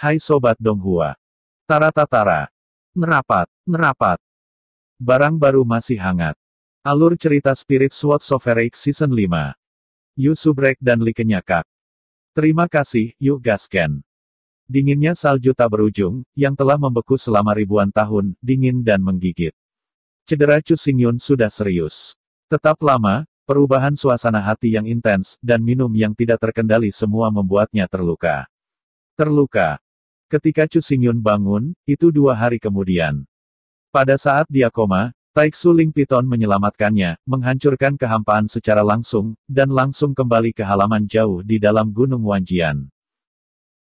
Hai Sobat Donghua. tara Tara, Merapat, merapat. Barang baru masih hangat. Alur cerita Spirit Sword Sovereign Season 5. Yu dan Li Kenyakak. Terima kasih, Yu Gasken. Dinginnya salju tak berujung, yang telah membeku selama ribuan tahun, dingin dan menggigit. Cedera Chu Xingyun sudah serius. Tetap lama, perubahan suasana hati yang intens, dan minum yang tidak terkendali semua membuatnya terluka. Terluka. Ketika Chu Xingyun bangun, itu dua hari kemudian. Pada saat dia koma, Taiksu Ling Piton menyelamatkannya, menghancurkan kehampaan secara langsung, dan langsung kembali ke halaman jauh di dalam Gunung Wanjian.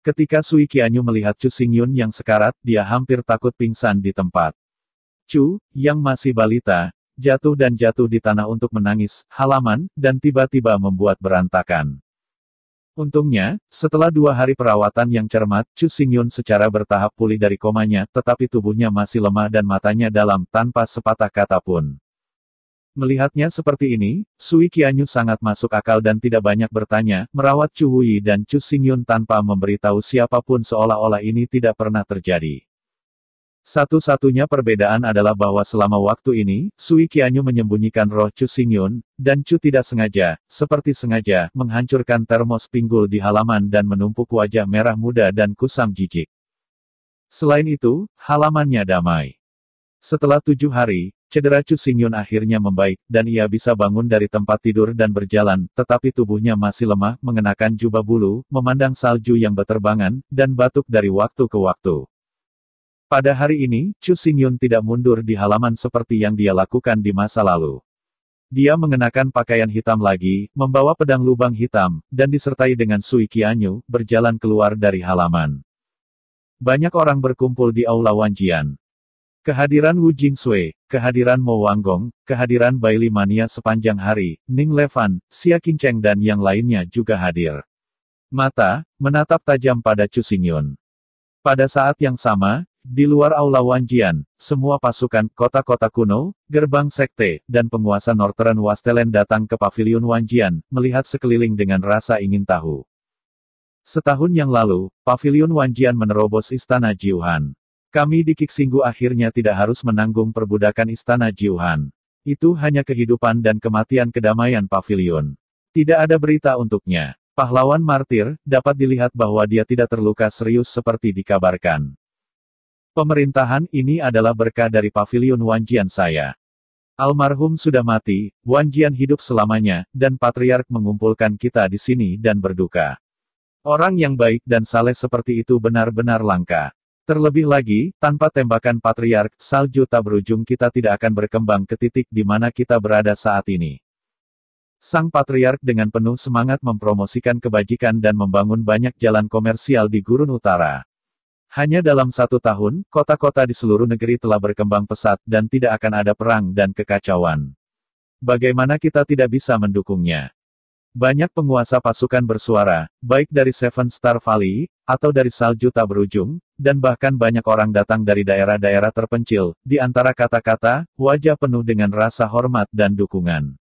Ketika Sui Kianyu melihat Chu Xingyun yang sekarat, dia hampir takut pingsan di tempat. Chu, yang masih balita, jatuh dan jatuh di tanah untuk menangis, halaman, dan tiba-tiba membuat berantakan. Untungnya, setelah dua hari perawatan yang cermat, Chu Xingyun secara bertahap pulih dari komanya, tetapi tubuhnya masih lemah dan matanya dalam, tanpa sepatah kata pun. Melihatnya seperti ini, Sui Qianyu sangat masuk akal dan tidak banyak bertanya, merawat Chu Hui dan Chu Xingyun tanpa memberitahu siapapun seolah-olah ini tidak pernah terjadi. Satu-satunya perbedaan adalah bahwa selama waktu ini, Sui Kianyu menyembunyikan roh Chu Xingyun, dan Chu tidak sengaja, seperti sengaja, menghancurkan termos pinggul di halaman dan menumpuk wajah merah muda dan kusam jijik. Selain itu, halamannya damai. Setelah tujuh hari, cedera Chu Xingyun akhirnya membaik, dan ia bisa bangun dari tempat tidur dan berjalan, tetapi tubuhnya masih lemah, mengenakan jubah bulu, memandang salju yang berterbangan, dan batuk dari waktu ke waktu. Pada hari ini, Chu Xingyun tidak mundur di halaman seperti yang dia lakukan di masa lalu. Dia mengenakan pakaian hitam lagi, membawa pedang lubang hitam, dan disertai dengan Sui Qianyu, berjalan keluar dari halaman. Banyak orang berkumpul di Aula Wanjian. Kehadiran Wu Jing Sui, kehadiran Mo Gong, kehadiran Baili Mania sepanjang hari, Ning Levan, Xia Cheng, dan yang lainnya juga hadir. Mata, menatap tajam pada Chu Xingyun. Pada saat yang sama, di luar aula Wanjian, semua pasukan, kota-kota kuno, gerbang sekte, dan penguasa Northern Wastelen datang ke pavilion Wanjian, melihat sekeliling dengan rasa ingin tahu. Setahun yang lalu, pavilion Wanjian menerobos istana Jiuhan. Kami di Kiksinggu akhirnya tidak harus menanggung perbudakan istana Jiuhan. Itu hanya kehidupan dan kematian kedamaian pavilion. Tidak ada berita untuknya. Pahlawan martir, dapat dilihat bahwa dia tidak terluka serius seperti dikabarkan. Pemerintahan ini adalah berkah dari pavilion Wanjian saya. Almarhum sudah mati, Wanjian hidup selamanya, dan patriark mengumpulkan kita di sini dan berduka. Orang yang baik dan saleh seperti itu benar-benar langka. Terlebih lagi, tanpa tembakan patriark, salju tak berujung kita tidak akan berkembang ke titik di mana kita berada saat ini. Sang patriark dengan penuh semangat mempromosikan kebajikan dan membangun banyak jalan komersial di Gurun Utara. Hanya dalam satu tahun, kota-kota di seluruh negeri telah berkembang pesat dan tidak akan ada perang dan kekacauan. Bagaimana kita tidak bisa mendukungnya? Banyak penguasa pasukan bersuara, baik dari Seven Star Valley, atau dari Salju Tak berujung, dan bahkan banyak orang datang dari daerah-daerah terpencil, di antara kata-kata, wajah penuh dengan rasa hormat dan dukungan.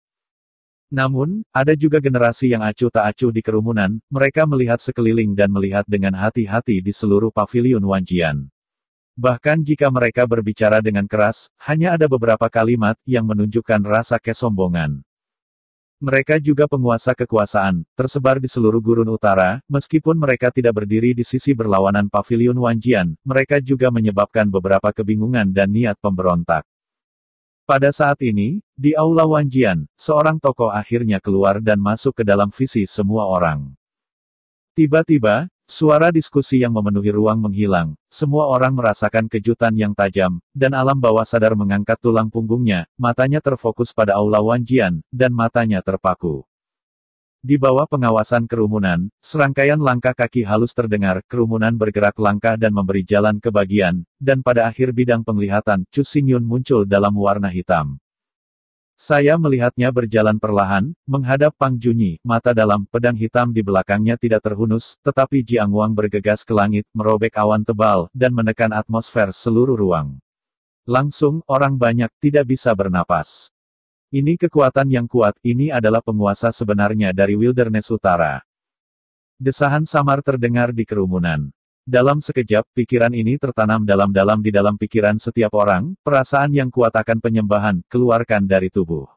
Namun, ada juga generasi yang acuh tak acuh di kerumunan, mereka melihat sekeliling dan melihat dengan hati-hati di seluruh pavilion Wanjian. Bahkan jika mereka berbicara dengan keras, hanya ada beberapa kalimat yang menunjukkan rasa kesombongan. Mereka juga penguasa kekuasaan, tersebar di seluruh gurun utara, meskipun mereka tidak berdiri di sisi berlawanan pavilion Wanjian, mereka juga menyebabkan beberapa kebingungan dan niat pemberontak. Pada saat ini, di Aula Wanjian, seorang tokoh akhirnya keluar dan masuk ke dalam visi semua orang. Tiba-tiba, suara diskusi yang memenuhi ruang menghilang, semua orang merasakan kejutan yang tajam, dan alam bawah sadar mengangkat tulang punggungnya, matanya terfokus pada Aula Wanjian, dan matanya terpaku. Di bawah pengawasan kerumunan, serangkaian langkah kaki halus terdengar, kerumunan bergerak langkah dan memberi jalan ke bagian, dan pada akhir bidang penglihatan, Chu Xingyun muncul dalam warna hitam. Saya melihatnya berjalan perlahan, menghadap Pang Junyi, mata dalam, pedang hitam di belakangnya tidak terhunus, tetapi Jiang Wang bergegas ke langit, merobek awan tebal, dan menekan atmosfer seluruh ruang. Langsung, orang banyak tidak bisa bernapas. Ini kekuatan yang kuat, ini adalah penguasa sebenarnya dari Wilderness Utara. Desahan samar terdengar di kerumunan. Dalam sekejap, pikiran ini tertanam dalam-dalam di dalam pikiran setiap orang, perasaan yang kuat akan penyembahan, keluarkan dari tubuh.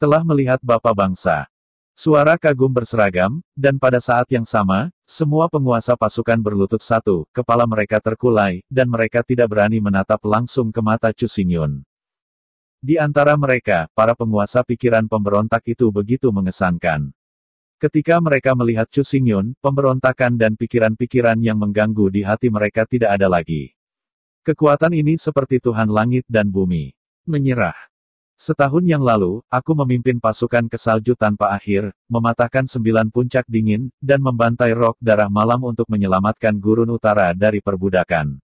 Telah melihat Bapak Bangsa. Suara kagum berseragam, dan pada saat yang sama, semua penguasa pasukan berlutut satu, kepala mereka terkulai, dan mereka tidak berani menatap langsung ke mata Cusinyun. Di antara mereka, para penguasa pikiran pemberontak itu begitu mengesankan. Ketika mereka melihat Chu Xingyun, pemberontakan dan pikiran-pikiran yang mengganggu di hati mereka tidak ada lagi. Kekuatan ini seperti Tuhan langit dan bumi. Menyerah. Setahun yang lalu, aku memimpin pasukan ke salju tanpa akhir, mematahkan sembilan puncak dingin, dan membantai rok darah malam untuk menyelamatkan gurun utara dari perbudakan.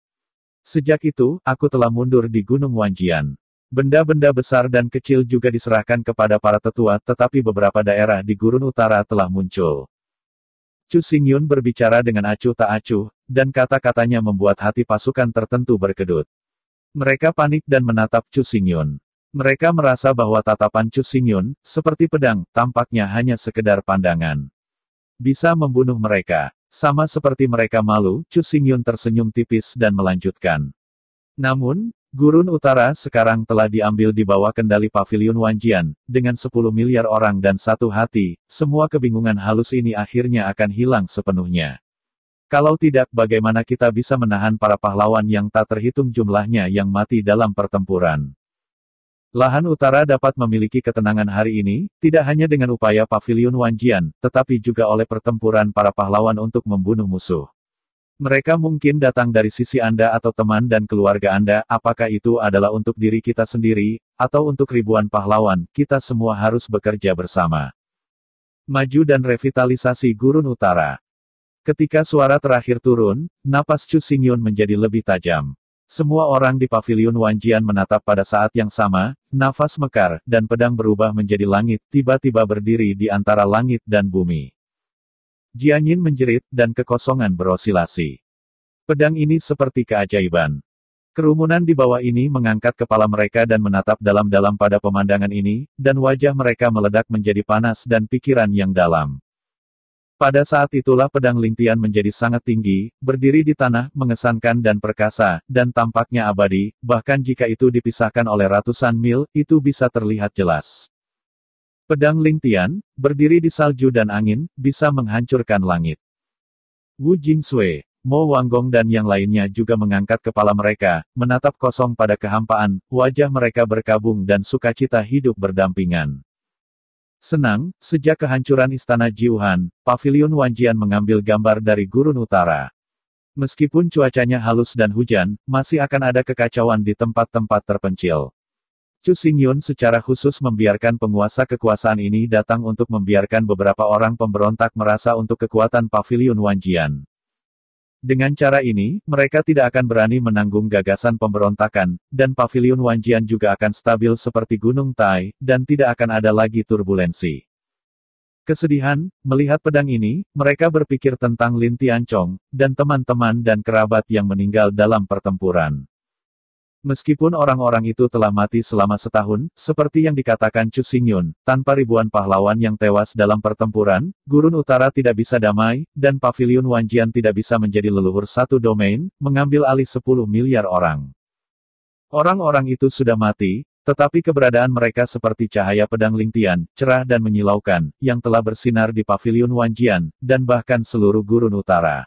Sejak itu, aku telah mundur di Gunung Wanjian. Benda-benda besar dan kecil juga diserahkan kepada para tetua, tetapi beberapa daerah di gurun utara telah muncul. Chu Xingyun berbicara dengan acuh tak acuh, dan kata-katanya membuat hati pasukan tertentu berkedut. Mereka panik dan menatap Chu Xingyun. Mereka merasa bahwa tatapan Chu Xingyun, seperti pedang, tampaknya hanya sekedar pandangan. Bisa membunuh mereka. Sama seperti mereka malu, Chu Xingyun tersenyum tipis dan melanjutkan. Namun, Gurun Utara sekarang telah diambil di bawah kendali Paviliun Wanjian, dengan 10 miliar orang dan satu hati, semua kebingungan halus ini akhirnya akan hilang sepenuhnya. Kalau tidak bagaimana kita bisa menahan para pahlawan yang tak terhitung jumlahnya yang mati dalam pertempuran. Lahan utara dapat memiliki ketenangan hari ini, tidak hanya dengan upaya Paviliun Wanjian, tetapi juga oleh pertempuran para pahlawan untuk membunuh musuh. Mereka mungkin datang dari sisi Anda atau teman dan keluarga Anda, apakah itu adalah untuk diri kita sendiri, atau untuk ribuan pahlawan, kita semua harus bekerja bersama. Maju dan revitalisasi gurun utara. Ketika suara terakhir turun, napas Chu Xingyun menjadi lebih tajam. Semua orang di pavilion Wanjian menatap pada saat yang sama, nafas mekar, dan pedang berubah menjadi langit, tiba-tiba berdiri di antara langit dan bumi. Jianyin menjerit, dan kekosongan berosilasi. Pedang ini seperti keajaiban. Kerumunan di bawah ini mengangkat kepala mereka dan menatap dalam-dalam pada pemandangan ini, dan wajah mereka meledak menjadi panas dan pikiran yang dalam. Pada saat itulah pedang Lingtian menjadi sangat tinggi, berdiri di tanah, mengesankan dan perkasa, dan tampaknya abadi, bahkan jika itu dipisahkan oleh ratusan mil, itu bisa terlihat jelas. Pedang Ling Tian, berdiri di salju dan angin, bisa menghancurkan langit. Wu Sui, Mo Wanggong dan yang lainnya juga mengangkat kepala mereka, menatap kosong pada kehampaan, wajah mereka berkabung dan sukacita hidup berdampingan. Senang, sejak kehancuran istana Jiuhan, pavilion Wanjian mengambil gambar dari gurun utara. Meskipun cuacanya halus dan hujan, masih akan ada kekacauan di tempat-tempat terpencil. Chu Xingyun secara khusus membiarkan penguasa kekuasaan ini datang untuk membiarkan beberapa orang pemberontak merasa untuk kekuatan pavilion Wanjian. Dengan cara ini, mereka tidak akan berani menanggung gagasan pemberontakan, dan pavilion Wanjian juga akan stabil seperti Gunung Tai, dan tidak akan ada lagi turbulensi. Kesedihan, melihat pedang ini, mereka berpikir tentang Lin Tianchong, dan teman-teman dan kerabat yang meninggal dalam pertempuran. Meskipun orang-orang itu telah mati selama setahun, seperti yang dikatakan Chu Xingyun, tanpa ribuan pahlawan yang tewas dalam pertempuran, Gurun Utara tidak bisa damai, dan Pavilion Wanjian tidak bisa menjadi leluhur satu domain, mengambil alih 10 miliar orang. Orang-orang itu sudah mati, tetapi keberadaan mereka seperti cahaya pedang lingtian, cerah dan menyilaukan, yang telah bersinar di Pavilion Wanjian, dan bahkan seluruh Gurun Utara.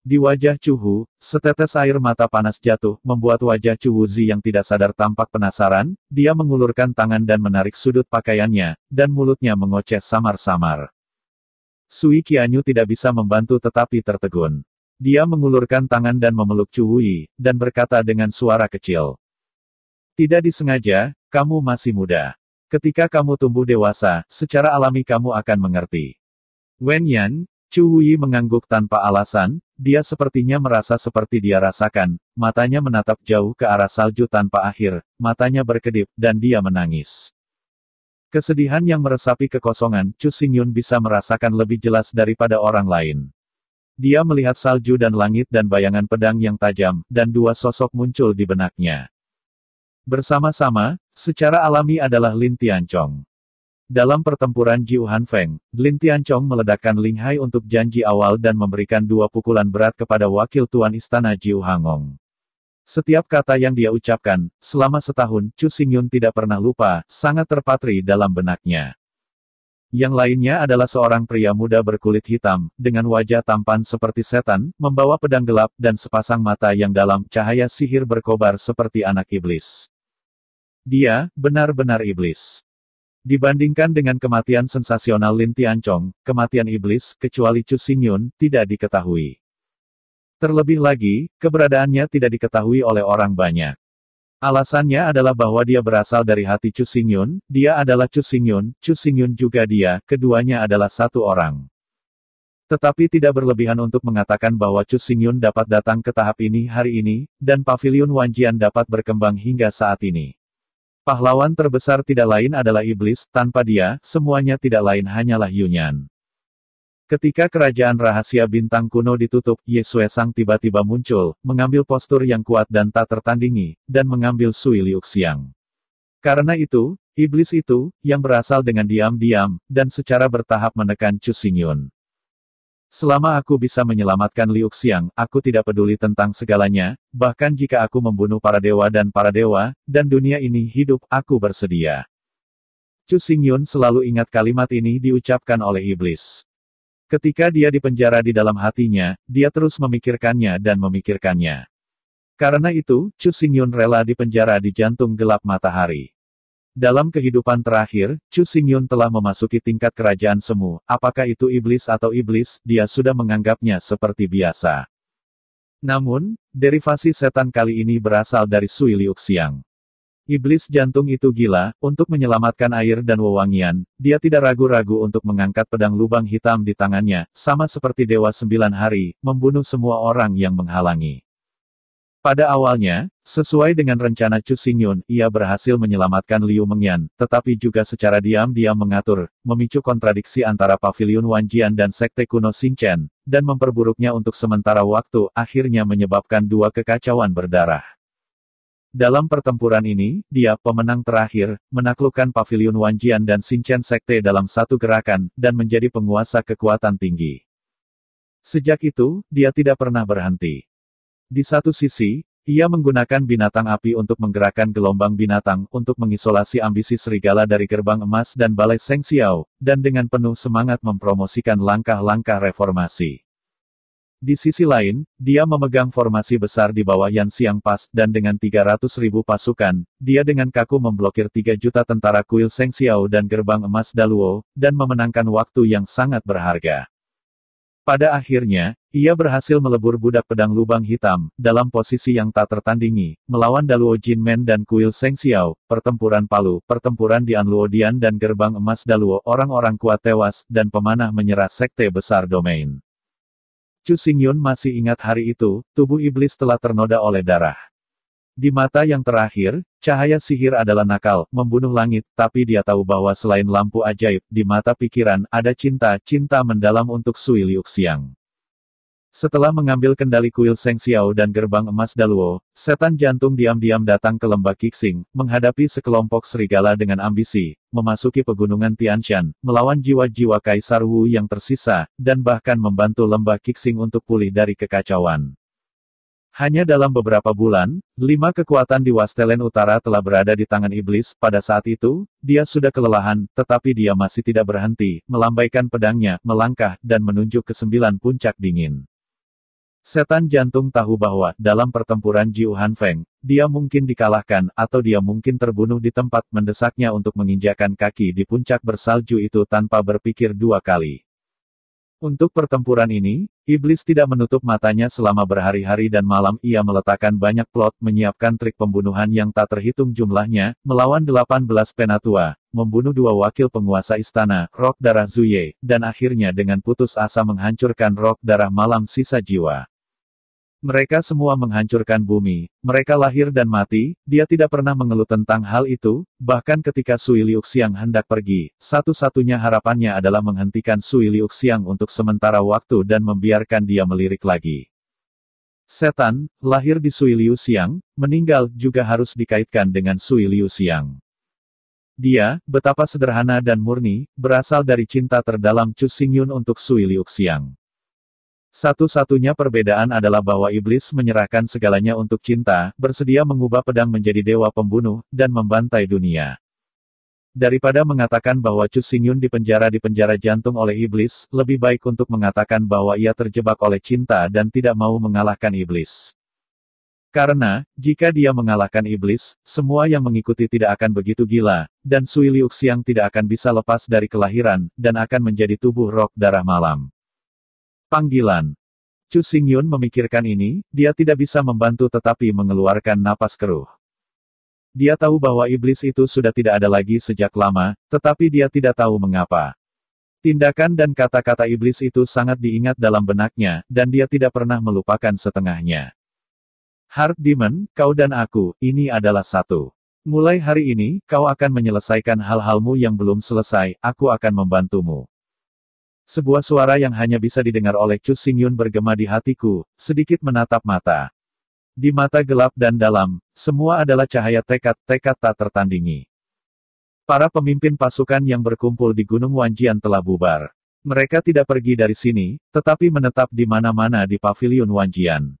Di wajah Chu Hu, setetes air mata panas jatuh, membuat wajah Chu Zi yang tidak sadar tampak penasaran, dia mengulurkan tangan dan menarik sudut pakaiannya, dan mulutnya mengoceh samar-samar. Sui Qianyu tidak bisa membantu tetapi tertegun. Dia mengulurkan tangan dan memeluk Chu Hui, dan berkata dengan suara kecil. Tidak disengaja, kamu masih muda. Ketika kamu tumbuh dewasa, secara alami kamu akan mengerti. Wen Yan, Chu Wuyi mengangguk tanpa alasan, dia sepertinya merasa seperti dia rasakan, matanya menatap jauh ke arah salju tanpa akhir, matanya berkedip, dan dia menangis. Kesedihan yang meresapi kekosongan, Chu Xingyun bisa merasakan lebih jelas daripada orang lain. Dia melihat salju dan langit dan bayangan pedang yang tajam, dan dua sosok muncul di benaknya. Bersama-sama, secara alami adalah Lin Tianchong. Dalam pertempuran Han Feng, Lin Tianchong meledakkan Ling Hai untuk janji awal dan memberikan dua pukulan berat kepada wakil tuan istana Jiu Hangong. Setiap kata yang dia ucapkan, selama setahun, Chu Xingyun tidak pernah lupa, sangat terpatri dalam benaknya. Yang lainnya adalah seorang pria muda berkulit hitam, dengan wajah tampan seperti setan, membawa pedang gelap, dan sepasang mata yang dalam cahaya sihir berkobar seperti anak iblis. Dia, benar-benar iblis. Dibandingkan dengan kematian sensasional Lin Tianchong, kematian iblis, kecuali Chu Xingyun, tidak diketahui. Terlebih lagi, keberadaannya tidak diketahui oleh orang banyak. Alasannya adalah bahwa dia berasal dari hati Chu Xingyun, dia adalah Chu Xingyun, Chu Xingyun juga dia, keduanya adalah satu orang. Tetapi tidak berlebihan untuk mengatakan bahwa Chu Xingyun dapat datang ke tahap ini hari ini, dan pavilion Wanjian dapat berkembang hingga saat ini. Pahlawan terbesar tidak lain adalah iblis, tanpa dia, semuanya tidak lain hanyalah Yunyan. Ketika kerajaan rahasia bintang kuno ditutup, Yesue Sang tiba-tiba muncul, mengambil postur yang kuat dan tak tertandingi, dan mengambil Sui Liu Xiang. Karena itu, iblis itu, yang berasal dengan diam-diam, dan secara bertahap menekan Chu Xingyun. Selama aku bisa menyelamatkan Liu Xiang, aku tidak peduli tentang segalanya, bahkan jika aku membunuh para dewa dan para dewa, dan dunia ini hidup, aku bersedia. Chu Xingyun selalu ingat kalimat ini diucapkan oleh iblis. Ketika dia dipenjara di dalam hatinya, dia terus memikirkannya dan memikirkannya. Karena itu, Chu Xingyun rela dipenjara di jantung gelap matahari. Dalam kehidupan terakhir, Chu Xingyun telah memasuki tingkat kerajaan semu, apakah itu iblis atau iblis, dia sudah menganggapnya seperti biasa. Namun, derivasi setan kali ini berasal dari Sui Liuxiang. Iblis jantung itu gila, untuk menyelamatkan air dan wewangian, dia tidak ragu-ragu untuk mengangkat pedang lubang hitam di tangannya, sama seperti Dewa Sembilan Hari, membunuh semua orang yang menghalangi. Pada awalnya, sesuai dengan rencana Chu Xingyun, ia berhasil menyelamatkan Liu Mengyan, tetapi juga secara diam-diam mengatur, memicu kontradiksi antara Paviliun Wanjian dan Sekte Kuno Xingchen, dan memperburuknya untuk sementara waktu, akhirnya menyebabkan dua kekacauan berdarah. Dalam pertempuran ini, dia, pemenang terakhir, menaklukkan Paviliun Wanjian dan Xingchen Sekte dalam satu gerakan, dan menjadi penguasa kekuatan tinggi. Sejak itu, dia tidak pernah berhenti. Di satu sisi, ia menggunakan binatang api untuk menggerakkan gelombang binatang untuk mengisolasi ambisi serigala dari gerbang emas dan balai Seng Xiao, dan dengan penuh semangat mempromosikan langkah-langkah reformasi. Di sisi lain, dia memegang formasi besar di bawah Yan Xiang Pas, dan dengan 300 ribu pasukan, dia dengan kaku memblokir 3 juta tentara kuil Seng Xiao dan gerbang emas Daluo, dan memenangkan waktu yang sangat berharga. Pada akhirnya, ia berhasil melebur budak pedang lubang hitam, dalam posisi yang tak tertandingi, melawan Daluo Jinmen dan Kuil Seng Xiao, pertempuran Palu, pertempuran di Anluodian dan Gerbang Emas Daluo orang-orang kuat tewas, dan pemanah menyerah Sekte Besar Domain. Chu Xingyun masih ingat hari itu, tubuh iblis telah ternoda oleh darah. Di mata yang terakhir, cahaya sihir adalah nakal, membunuh langit, tapi dia tahu bahwa selain lampu ajaib, di mata pikiran, ada cinta, cinta mendalam untuk Sui Liu Xiang. Setelah mengambil kendali kuil Seng Xiao dan gerbang emas Daluo, setan jantung diam-diam datang ke lembah Kixing, menghadapi sekelompok serigala dengan ambisi, memasuki pegunungan Tianshan, melawan jiwa-jiwa Kaisar Wu yang tersisa, dan bahkan membantu lembah Kixing untuk pulih dari kekacauan. Hanya dalam beberapa bulan, lima kekuatan di Wastelen Utara telah berada di tangan iblis, pada saat itu, dia sudah kelelahan, tetapi dia masih tidak berhenti, melambaikan pedangnya, melangkah, dan menunjuk ke sembilan puncak dingin. Setan jantung tahu bahwa, dalam pertempuran Jiu Han Feng, dia mungkin dikalahkan, atau dia mungkin terbunuh di tempat mendesaknya untuk menginjakan kaki di puncak bersalju itu tanpa berpikir dua kali. Untuk pertempuran ini, Iblis tidak menutup matanya selama berhari-hari dan malam ia meletakkan banyak plot menyiapkan trik pembunuhan yang tak terhitung jumlahnya, melawan 18 penatua, membunuh dua wakil penguasa istana, Rok Darah Zuye, dan akhirnya dengan putus asa menghancurkan Rok Darah Malam Sisa Jiwa. Mereka semua menghancurkan bumi, mereka lahir dan mati, dia tidak pernah mengeluh tentang hal itu, bahkan ketika Sui Liu Xiang hendak pergi, satu-satunya harapannya adalah menghentikan Sui Liu Xiang untuk sementara waktu dan membiarkan dia melirik lagi. Setan, lahir di Sui Liu Xiang, meninggal juga harus dikaitkan dengan Sui Liu Xiang. Dia, betapa sederhana dan murni, berasal dari cinta terdalam Chu Xingyun untuk Sui Liu Xiang. Satu-satunya perbedaan adalah bahwa iblis menyerahkan segalanya untuk cinta, bersedia mengubah pedang menjadi dewa pembunuh, dan membantai dunia. Daripada mengatakan bahwa Chu Xingyun dipenjara di penjara jantung oleh iblis, lebih baik untuk mengatakan bahwa ia terjebak oleh cinta dan tidak mau mengalahkan iblis. Karena, jika dia mengalahkan iblis, semua yang mengikuti tidak akan begitu gila, dan Sui Liuxiang tidak akan bisa lepas dari kelahiran, dan akan menjadi tubuh rok darah malam. Panggilan. Chu Xingyun memikirkan ini, dia tidak bisa membantu tetapi mengeluarkan napas keruh. Dia tahu bahwa iblis itu sudah tidak ada lagi sejak lama, tetapi dia tidak tahu mengapa. Tindakan dan kata-kata iblis itu sangat diingat dalam benaknya, dan dia tidak pernah melupakan setengahnya. Heart Demon, kau dan aku, ini adalah satu. Mulai hari ini, kau akan menyelesaikan hal-halmu yang belum selesai, aku akan membantumu. Sebuah suara yang hanya bisa didengar oleh Chu Xingyun bergema di hatiku, sedikit menatap mata. Di mata gelap dan dalam, semua adalah cahaya tekad-tekad tak tertandingi. Para pemimpin pasukan yang berkumpul di Gunung Wanjian telah bubar. Mereka tidak pergi dari sini, tetapi menetap di mana-mana di pavilion Wanjian.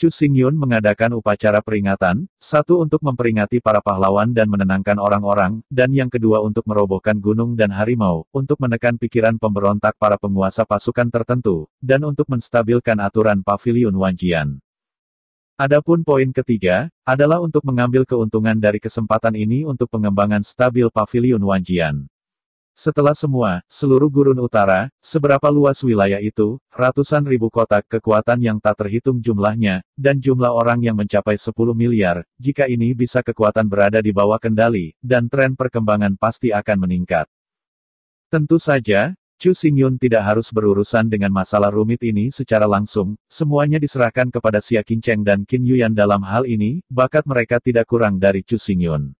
Chu Xingyun mengadakan upacara peringatan, satu untuk memperingati para pahlawan dan menenangkan orang-orang, dan yang kedua untuk merobohkan gunung dan harimau, untuk menekan pikiran pemberontak para penguasa pasukan tertentu, dan untuk menstabilkan aturan pavilion Wanjian. Adapun poin ketiga, adalah untuk mengambil keuntungan dari kesempatan ini untuk pengembangan stabil pavilion Wanjian. Setelah semua, seluruh gurun utara, seberapa luas wilayah itu, ratusan ribu kotak kekuatan yang tak terhitung jumlahnya, dan jumlah orang yang mencapai 10 miliar, jika ini bisa kekuatan berada di bawah kendali, dan tren perkembangan pasti akan meningkat. Tentu saja, Chu Xingyun tidak harus berurusan dengan masalah rumit ini secara langsung, semuanya diserahkan kepada Xia Qingcheng dan Qin Yuyan dalam hal ini, bakat mereka tidak kurang dari Chu Xingyun.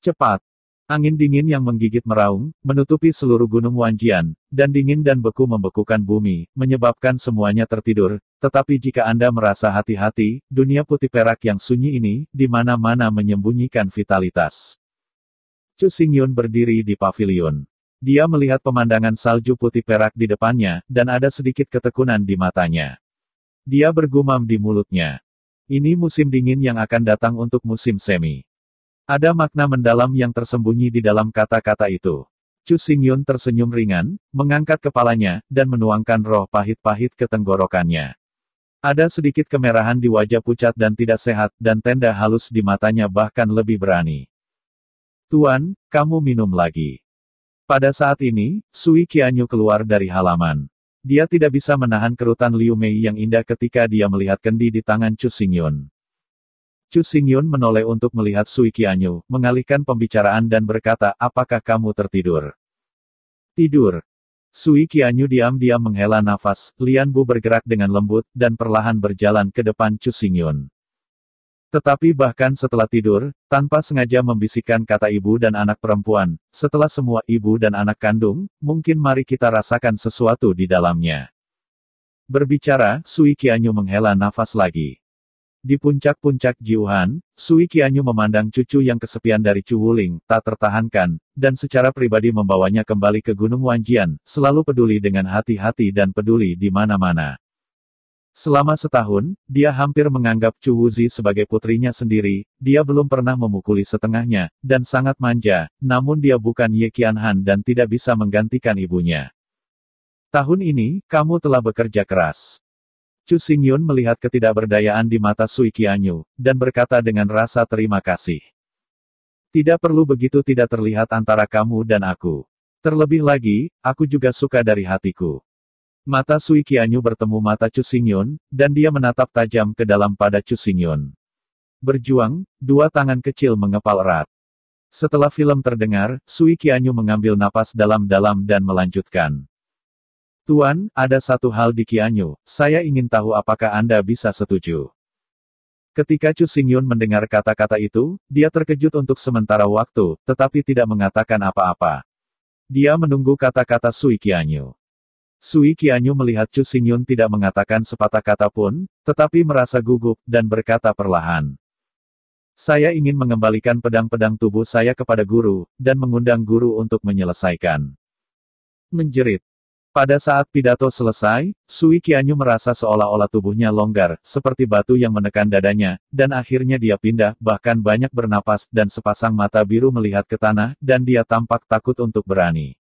Cepat! Angin dingin yang menggigit meraung, menutupi seluruh gunung Wanjian, dan dingin dan beku membekukan bumi, menyebabkan semuanya tertidur, tetapi jika Anda merasa hati-hati, dunia putih perak yang sunyi ini, di mana-mana menyembunyikan vitalitas. Chu Xingyun berdiri di pavilion. Dia melihat pemandangan salju putih perak di depannya, dan ada sedikit ketekunan di matanya. Dia bergumam di mulutnya. Ini musim dingin yang akan datang untuk musim semi. Ada makna mendalam yang tersembunyi di dalam kata-kata itu. Chu Xingyun tersenyum ringan, mengangkat kepalanya, dan menuangkan roh pahit-pahit ke tenggorokannya. Ada sedikit kemerahan di wajah pucat dan tidak sehat, dan tenda halus di matanya bahkan lebih berani. Tuan, kamu minum lagi. Pada saat ini, Sui Qianyu keluar dari halaman. Dia tidak bisa menahan kerutan Liu Mei yang indah ketika dia melihat kendi di tangan Chu Xingyun. Chu Xingyun menoleh untuk melihat Sui Qianyu, mengalihkan pembicaraan dan berkata, apakah kamu tertidur? Tidur. Sui Qianyu diam-diam menghela nafas, Lian Bu bergerak dengan lembut, dan perlahan berjalan ke depan Chu Xingyun. Tetapi bahkan setelah tidur, tanpa sengaja membisikkan kata ibu dan anak perempuan, setelah semua ibu dan anak kandung, mungkin mari kita rasakan sesuatu di dalamnya. Berbicara, Sui Qianyu menghela nafas lagi. Di puncak-puncak Jiuhan, Sui Kianyu memandang cucu yang kesepian dari Chu Wuling, tak tertahankan, dan secara pribadi membawanya kembali ke Gunung Wanjian, selalu peduli dengan hati-hati dan peduli di mana-mana. Selama setahun, dia hampir menganggap Chu Wuzi sebagai putrinya sendiri, dia belum pernah memukuli setengahnya, dan sangat manja, namun dia bukan Ye Qianhan dan tidak bisa menggantikan ibunya. Tahun ini, kamu telah bekerja keras. Chu Xingyun melihat ketidakberdayaan di mata Sui Qianyu, dan berkata dengan rasa terima kasih. Tidak perlu begitu tidak terlihat antara kamu dan aku. Terlebih lagi, aku juga suka dari hatiku. Mata Sui Qianyu bertemu mata Chu Xingyun, dan dia menatap tajam ke dalam pada Chu Xingyun. Berjuang, dua tangan kecil mengepal erat. Setelah film terdengar, Sui Qianyu mengambil napas dalam-dalam dan melanjutkan. Tuan, ada satu hal di Kianyu, saya ingin tahu apakah Anda bisa setuju. Ketika Chu Xingyun mendengar kata-kata itu, dia terkejut untuk sementara waktu, tetapi tidak mengatakan apa-apa. Dia menunggu kata-kata Sui Qianyu. Sui Qianyu melihat Chu Xingyun tidak mengatakan sepatah kata pun, tetapi merasa gugup, dan berkata perlahan. Saya ingin mengembalikan pedang-pedang tubuh saya kepada guru, dan mengundang guru untuk menyelesaikan. Menjerit, pada saat pidato selesai, Sui Kianyu merasa seolah-olah tubuhnya longgar, seperti batu yang menekan dadanya, dan akhirnya dia pindah, bahkan banyak bernapas, dan sepasang mata biru melihat ke tanah, dan dia tampak takut untuk berani.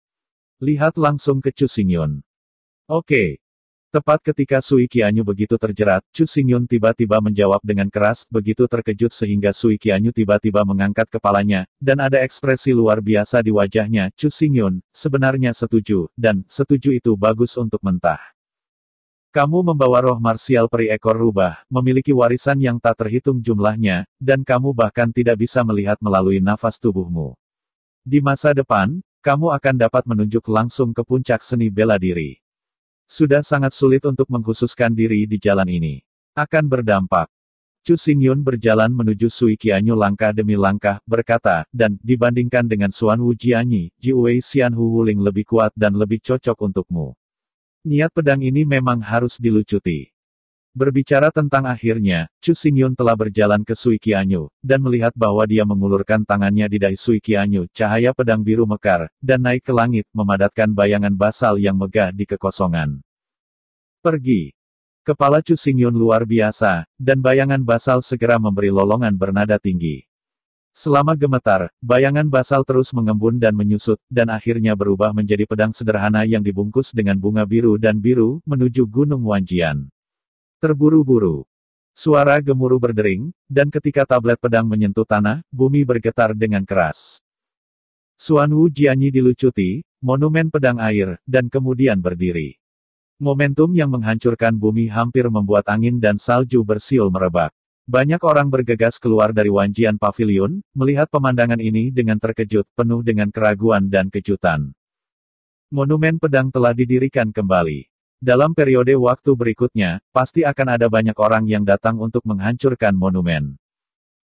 Lihat langsung ke Chu Xingyun. Oke, Tepat ketika Sui Kianyu begitu terjerat, Chu Xingyun tiba-tiba menjawab dengan keras, begitu terkejut sehingga Sui Kianyu tiba-tiba mengangkat kepalanya, dan ada ekspresi luar biasa di wajahnya, Chu Xingyun, sebenarnya setuju, dan, setuju itu bagus untuk mentah. Kamu membawa roh marsial peri ekor rubah, memiliki warisan yang tak terhitung jumlahnya, dan kamu bahkan tidak bisa melihat melalui nafas tubuhmu. Di masa depan, kamu akan dapat menunjuk langsung ke puncak seni bela diri. Sudah sangat sulit untuk menghususkan diri di jalan ini. Akan berdampak. Chu Xingyun berjalan menuju Sui Qianyu langkah demi langkah, berkata, dan, dibandingkan dengan Suan Wu Jianyi, Ji Wei Hu Wuling lebih kuat dan lebih cocok untukmu. Niat pedang ini memang harus dilucuti. Berbicara tentang akhirnya, Chu Xingyun telah berjalan ke Sui Qianyu, dan melihat bahwa dia mengulurkan tangannya di dahi Sui Qianyu, cahaya pedang biru mekar, dan naik ke langit, memadatkan bayangan basal yang megah di kekosongan. Pergi. Kepala Chu Xingyun luar biasa, dan bayangan basal segera memberi lolongan bernada tinggi. Selama gemetar, bayangan basal terus mengembun dan menyusut, dan akhirnya berubah menjadi pedang sederhana yang dibungkus dengan bunga biru dan biru, menuju Gunung Wanjian. Terburu-buru. Suara gemuruh berdering, dan ketika tablet pedang menyentuh tanah, bumi bergetar dengan keras. Suan Wu Jianyi dilucuti, monumen pedang air, dan kemudian berdiri. Momentum yang menghancurkan bumi hampir membuat angin dan salju bersiul merebak. Banyak orang bergegas keluar dari Wanjian Pavilion, melihat pemandangan ini dengan terkejut, penuh dengan keraguan dan kejutan. Monumen pedang telah didirikan kembali. Dalam periode waktu berikutnya, pasti akan ada banyak orang yang datang untuk menghancurkan monumen.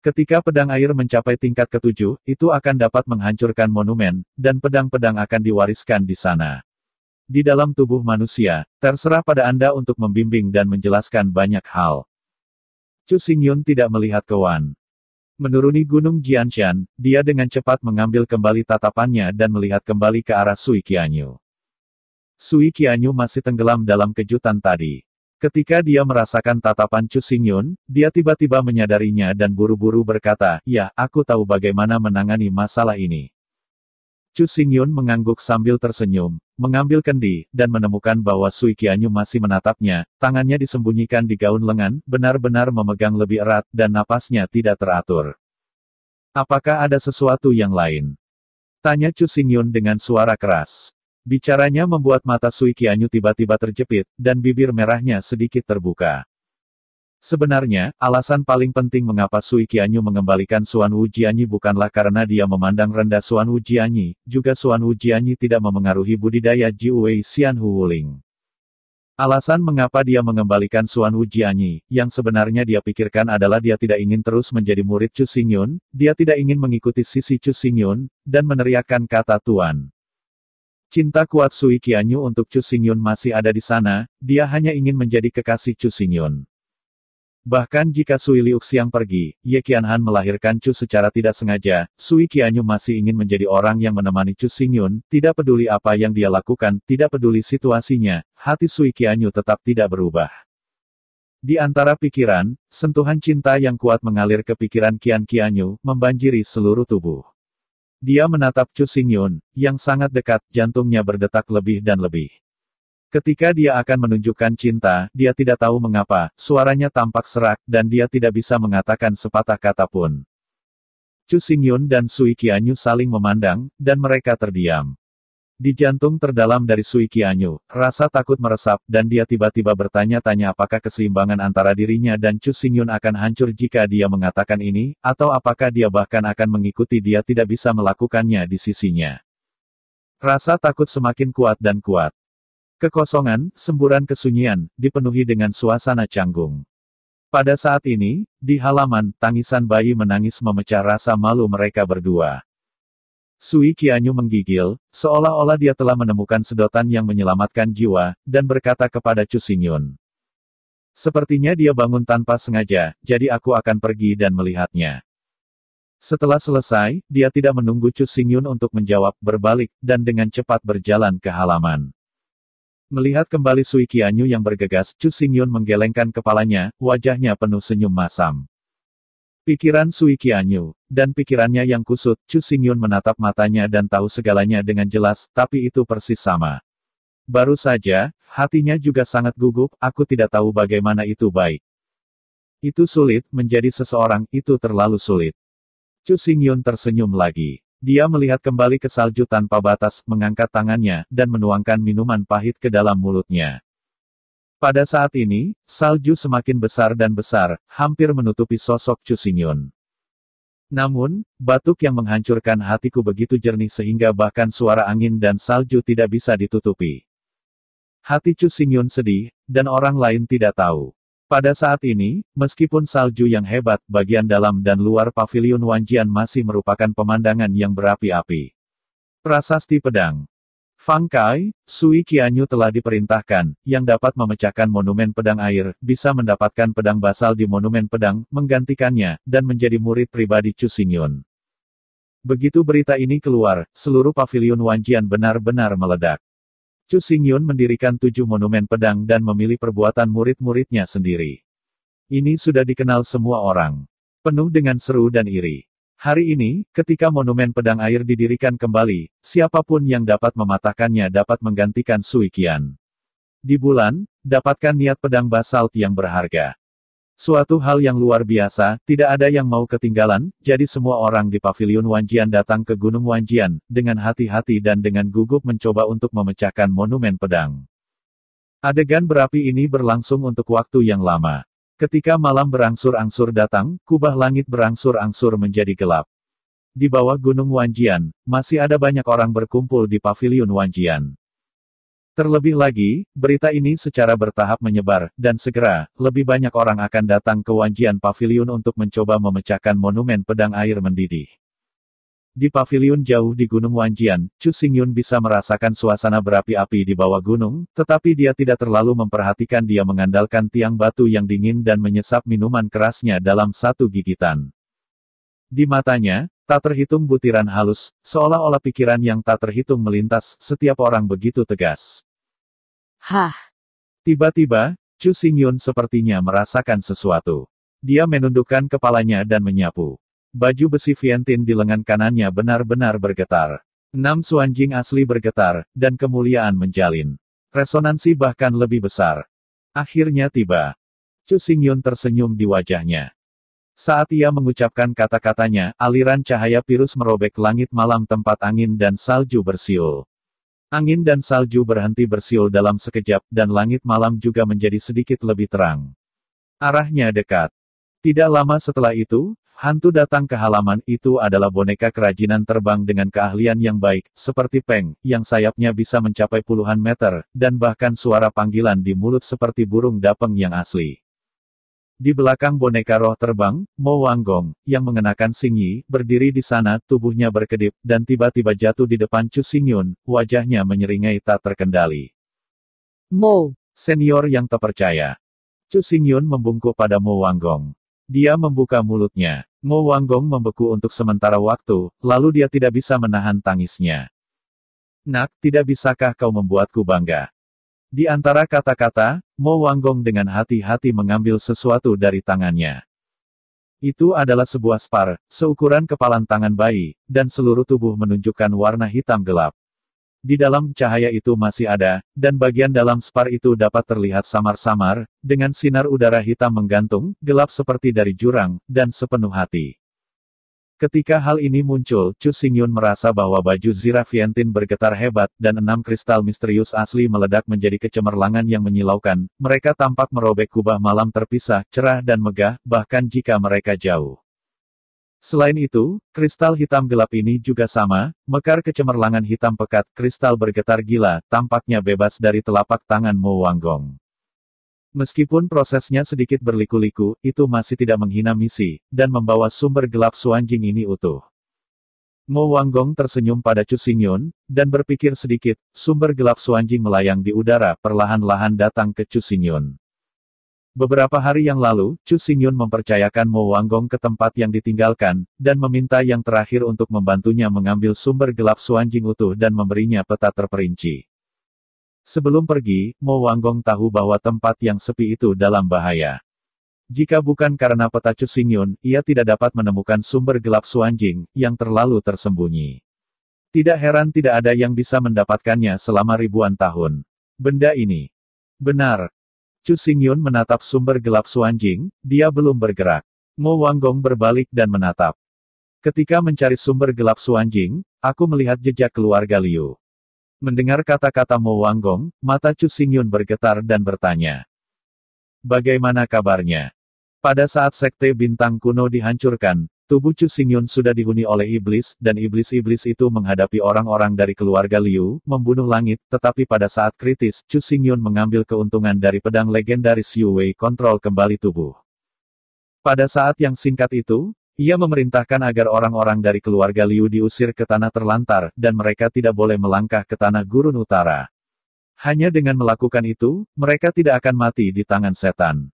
Ketika pedang air mencapai tingkat ketujuh, itu akan dapat menghancurkan monumen, dan pedang-pedang akan diwariskan di sana. Di dalam tubuh manusia, terserah pada Anda untuk membimbing dan menjelaskan banyak hal. Chu Xingyun tidak melihat ke Wan. Menuruni gunung Jianshan, dia dengan cepat mengambil kembali tatapannya dan melihat kembali ke arah Sui Qianyu. Sui Qianyu masih tenggelam dalam kejutan tadi. Ketika dia merasakan tatapan Chu Xingyun, dia tiba-tiba menyadarinya dan buru-buru berkata, Ya, aku tahu bagaimana menangani masalah ini. Chu Xingyun mengangguk sambil tersenyum, mengambil kendi, dan menemukan bahwa Sui Qianyu masih menatapnya, tangannya disembunyikan di gaun lengan, benar-benar memegang lebih erat, dan napasnya tidak teratur. Apakah ada sesuatu yang lain? Tanya Chu Xingyun dengan suara keras. Bicaranya membuat mata Sui Kianyu tiba-tiba terjepit, dan bibir merahnya sedikit terbuka. Sebenarnya, alasan paling penting mengapa Sui Kianyu mengembalikan Suan Wu Wujianyi bukanlah karena dia memandang rendah Suan Wu Wujianyi, juga Suan Wu Wujianyi tidak memengaruhi budidaya Ji Wei Xian Hu Wuling. Alasan mengapa dia mengembalikan Suan Wu Wujianyi, yang sebenarnya dia pikirkan adalah dia tidak ingin terus menjadi murid Chu Xingyun, dia tidak ingin mengikuti sisi Chu Xingyun, dan meneriakkan kata Tuan. Cinta kuat Sui Kianyu untuk Chu Xingyun masih ada di sana, dia hanya ingin menjadi kekasih Chu Xingyun. Bahkan jika Sui Xiang pergi, Ye Qianhan melahirkan Chu secara tidak sengaja, Sui Qianyu masih ingin menjadi orang yang menemani Chu Xingyun, tidak peduli apa yang dia lakukan, tidak peduli situasinya, hati Sui Qianyu tetap tidak berubah. Di antara pikiran, sentuhan cinta yang kuat mengalir ke pikiran Qian Qianyu, membanjiri seluruh tubuh. Dia menatap Chu Xingyun, yang sangat dekat, jantungnya berdetak lebih dan lebih. Ketika dia akan menunjukkan cinta, dia tidak tahu mengapa, suaranya tampak serak, dan dia tidak bisa mengatakan sepatah kata pun. Chu Xingyun dan Sui Qianyu saling memandang, dan mereka terdiam. Di jantung terdalam dari Sui Kianyu, rasa takut meresap, dan dia tiba-tiba bertanya-tanya apakah keseimbangan antara dirinya dan Chu Xingyun akan hancur jika dia mengatakan ini, atau apakah dia bahkan akan mengikuti dia tidak bisa melakukannya di sisinya. Rasa takut semakin kuat dan kuat. Kekosongan, semburan kesunyian, dipenuhi dengan suasana canggung. Pada saat ini, di halaman, tangisan bayi menangis memecah rasa malu mereka berdua. Sui Kianyu menggigil, seolah-olah dia telah menemukan sedotan yang menyelamatkan jiwa, dan berkata kepada Chu Xingyun. Sepertinya dia bangun tanpa sengaja, jadi aku akan pergi dan melihatnya. Setelah selesai, dia tidak menunggu Chu Xingyun untuk menjawab, berbalik, dan dengan cepat berjalan ke halaman. Melihat kembali Sui Kianyu yang bergegas, Chu Xingyun menggelengkan kepalanya, wajahnya penuh senyum masam. Pikiran Sui Kianyu, dan pikirannya yang kusut, Chu Xingyun menatap matanya dan tahu segalanya dengan jelas, tapi itu persis sama. Baru saja, hatinya juga sangat gugup, aku tidak tahu bagaimana itu baik. Itu sulit, menjadi seseorang, itu terlalu sulit. Chu Xingyun tersenyum lagi. Dia melihat kembali ke salju tanpa batas, mengangkat tangannya, dan menuangkan minuman pahit ke dalam mulutnya. Pada saat ini, salju semakin besar dan besar, hampir menutupi sosok Chu Xingyun. Namun, batuk yang menghancurkan hatiku begitu jernih sehingga bahkan suara angin dan salju tidak bisa ditutupi. Hati Chu Xingyun sedih, dan orang lain tidak tahu. Pada saat ini, meskipun salju yang hebat, bagian dalam dan luar pavilion Wanjian masih merupakan pemandangan yang berapi-api. Prasasti Pedang Fang Kai, Sui Qianyu telah diperintahkan, yang dapat memecahkan monumen pedang air, bisa mendapatkan pedang basal di monumen pedang, menggantikannya, dan menjadi murid pribadi Chu Xingyun. Begitu berita ini keluar, seluruh pavilion Wanjian benar-benar meledak. Chu Xingyun mendirikan tujuh monumen pedang dan memilih perbuatan murid-muridnya sendiri. Ini sudah dikenal semua orang. Penuh dengan seru dan iri. Hari ini, ketika monumen pedang air didirikan kembali, siapapun yang dapat mematahkannya dapat menggantikan Suikian. Di bulan, dapatkan niat pedang basalt yang berharga. Suatu hal yang luar biasa, tidak ada yang mau ketinggalan, jadi semua orang di Paviliun Wanjian datang ke Gunung Wanjian, dengan hati-hati dan dengan gugup mencoba untuk memecahkan monumen pedang. Adegan berapi ini berlangsung untuk waktu yang lama. Ketika malam berangsur-angsur datang, kubah langit berangsur-angsur menjadi gelap. Di bawah Gunung Wanjian, masih ada banyak orang berkumpul di Paviliun Wanjian. Terlebih lagi, berita ini secara bertahap menyebar, dan segera, lebih banyak orang akan datang ke Wanjian Pavilion untuk mencoba memecahkan monumen pedang air mendidih. Di pavilion jauh di Gunung Wanjian, Chu Xingyun bisa merasakan suasana berapi-api di bawah gunung, tetapi dia tidak terlalu memperhatikan dia mengandalkan tiang batu yang dingin dan menyesap minuman kerasnya dalam satu gigitan. Di matanya, tak terhitung butiran halus, seolah-olah pikiran yang tak terhitung melintas, setiap orang begitu tegas. Hah! Tiba-tiba, Chu Xingyun sepertinya merasakan sesuatu. Dia menundukkan kepalanya dan menyapu. Baju besi Vientin di lengan kanannya benar-benar bergetar. Enam suanjing asli bergetar, dan kemuliaan menjalin. Resonansi bahkan lebih besar. Akhirnya tiba. Chu Xingyun tersenyum di wajahnya. Saat ia mengucapkan kata-katanya, aliran cahaya virus merobek langit malam tempat angin dan salju bersiul. Angin dan salju berhenti bersiul dalam sekejap, dan langit malam juga menjadi sedikit lebih terang. Arahnya dekat. Tidak lama setelah itu, Hantu datang ke halaman itu adalah boneka kerajinan terbang dengan keahlian yang baik, seperti Peng, yang sayapnya bisa mencapai puluhan meter, dan bahkan suara panggilan di mulut seperti burung dapeng yang asli. Di belakang boneka roh terbang, Mo Wanggong, yang mengenakan singi, berdiri di sana, tubuhnya berkedip, dan tiba-tiba jatuh di depan Chu Xingyun, wajahnya menyeringai tak terkendali. Mo, senior yang terpercaya. Chu Xingyun membungkuk pada Mo Wanggong. Dia membuka mulutnya. Mo Wanggong membeku untuk sementara waktu, lalu dia tidak bisa menahan tangisnya. Nak, tidak bisakah kau membuatku bangga? Di antara kata-kata, Mo Wanggong dengan hati-hati mengambil sesuatu dari tangannya. Itu adalah sebuah spar, seukuran kepalan tangan bayi, dan seluruh tubuh menunjukkan warna hitam gelap. Di dalam cahaya itu masih ada, dan bagian dalam spar itu dapat terlihat samar-samar, dengan sinar udara hitam menggantung, gelap seperti dari jurang, dan sepenuh hati. Ketika hal ini muncul, Chu Xingyun merasa bahwa baju Zira Fientin bergetar hebat, dan enam kristal misterius asli meledak menjadi kecemerlangan yang menyilaukan. Mereka tampak merobek kubah malam terpisah, cerah dan megah, bahkan jika mereka jauh. Selain itu, kristal hitam gelap ini juga sama, mekar kecemerlangan hitam pekat, kristal bergetar gila, tampaknya bebas dari telapak tangan Mo Wanggong. Meskipun prosesnya sedikit berliku-liku, itu masih tidak menghina misi, dan membawa sumber gelap Suanjing ini utuh. Mo Wanggong tersenyum pada Chu Xingyun, dan berpikir sedikit, sumber gelap Suanjing melayang di udara perlahan-lahan datang ke Chu Xingyun. Beberapa hari yang lalu, Chu Xingyun mempercayakan Mo Wanggong ke tempat yang ditinggalkan, dan meminta yang terakhir untuk membantunya mengambil sumber gelap Suanjing utuh dan memberinya peta terperinci. Sebelum pergi, Mo Wanggong tahu bahwa tempat yang sepi itu dalam bahaya. Jika bukan karena peta Chu Xingyun, ia tidak dapat menemukan sumber gelap Suanjing, yang terlalu tersembunyi. Tidak heran tidak ada yang bisa mendapatkannya selama ribuan tahun. Benda ini. Benar, Chu Xingyun menatap sumber gelap Suanjing, dia belum bergerak. Mo Wanggong berbalik dan menatap. Ketika mencari sumber gelap Suanjing, aku melihat jejak keluarga Liu. Mendengar kata-kata Mo Wanggong, mata Chu Xingyun bergetar dan bertanya. Bagaimana kabarnya? Pada saat sekte bintang kuno dihancurkan, tubuh Chu Xingyun sudah dihuni oleh iblis, dan iblis-iblis itu menghadapi orang-orang dari keluarga Liu, membunuh langit, tetapi pada saat kritis, Chu Xingyun mengambil keuntungan dari pedang legendaris Yu Wei kontrol kembali tubuh. Pada saat yang singkat itu, ia memerintahkan agar orang-orang dari keluarga Liu diusir ke tanah terlantar, dan mereka tidak boleh melangkah ke tanah gurun utara. Hanya dengan melakukan itu, mereka tidak akan mati di tangan setan.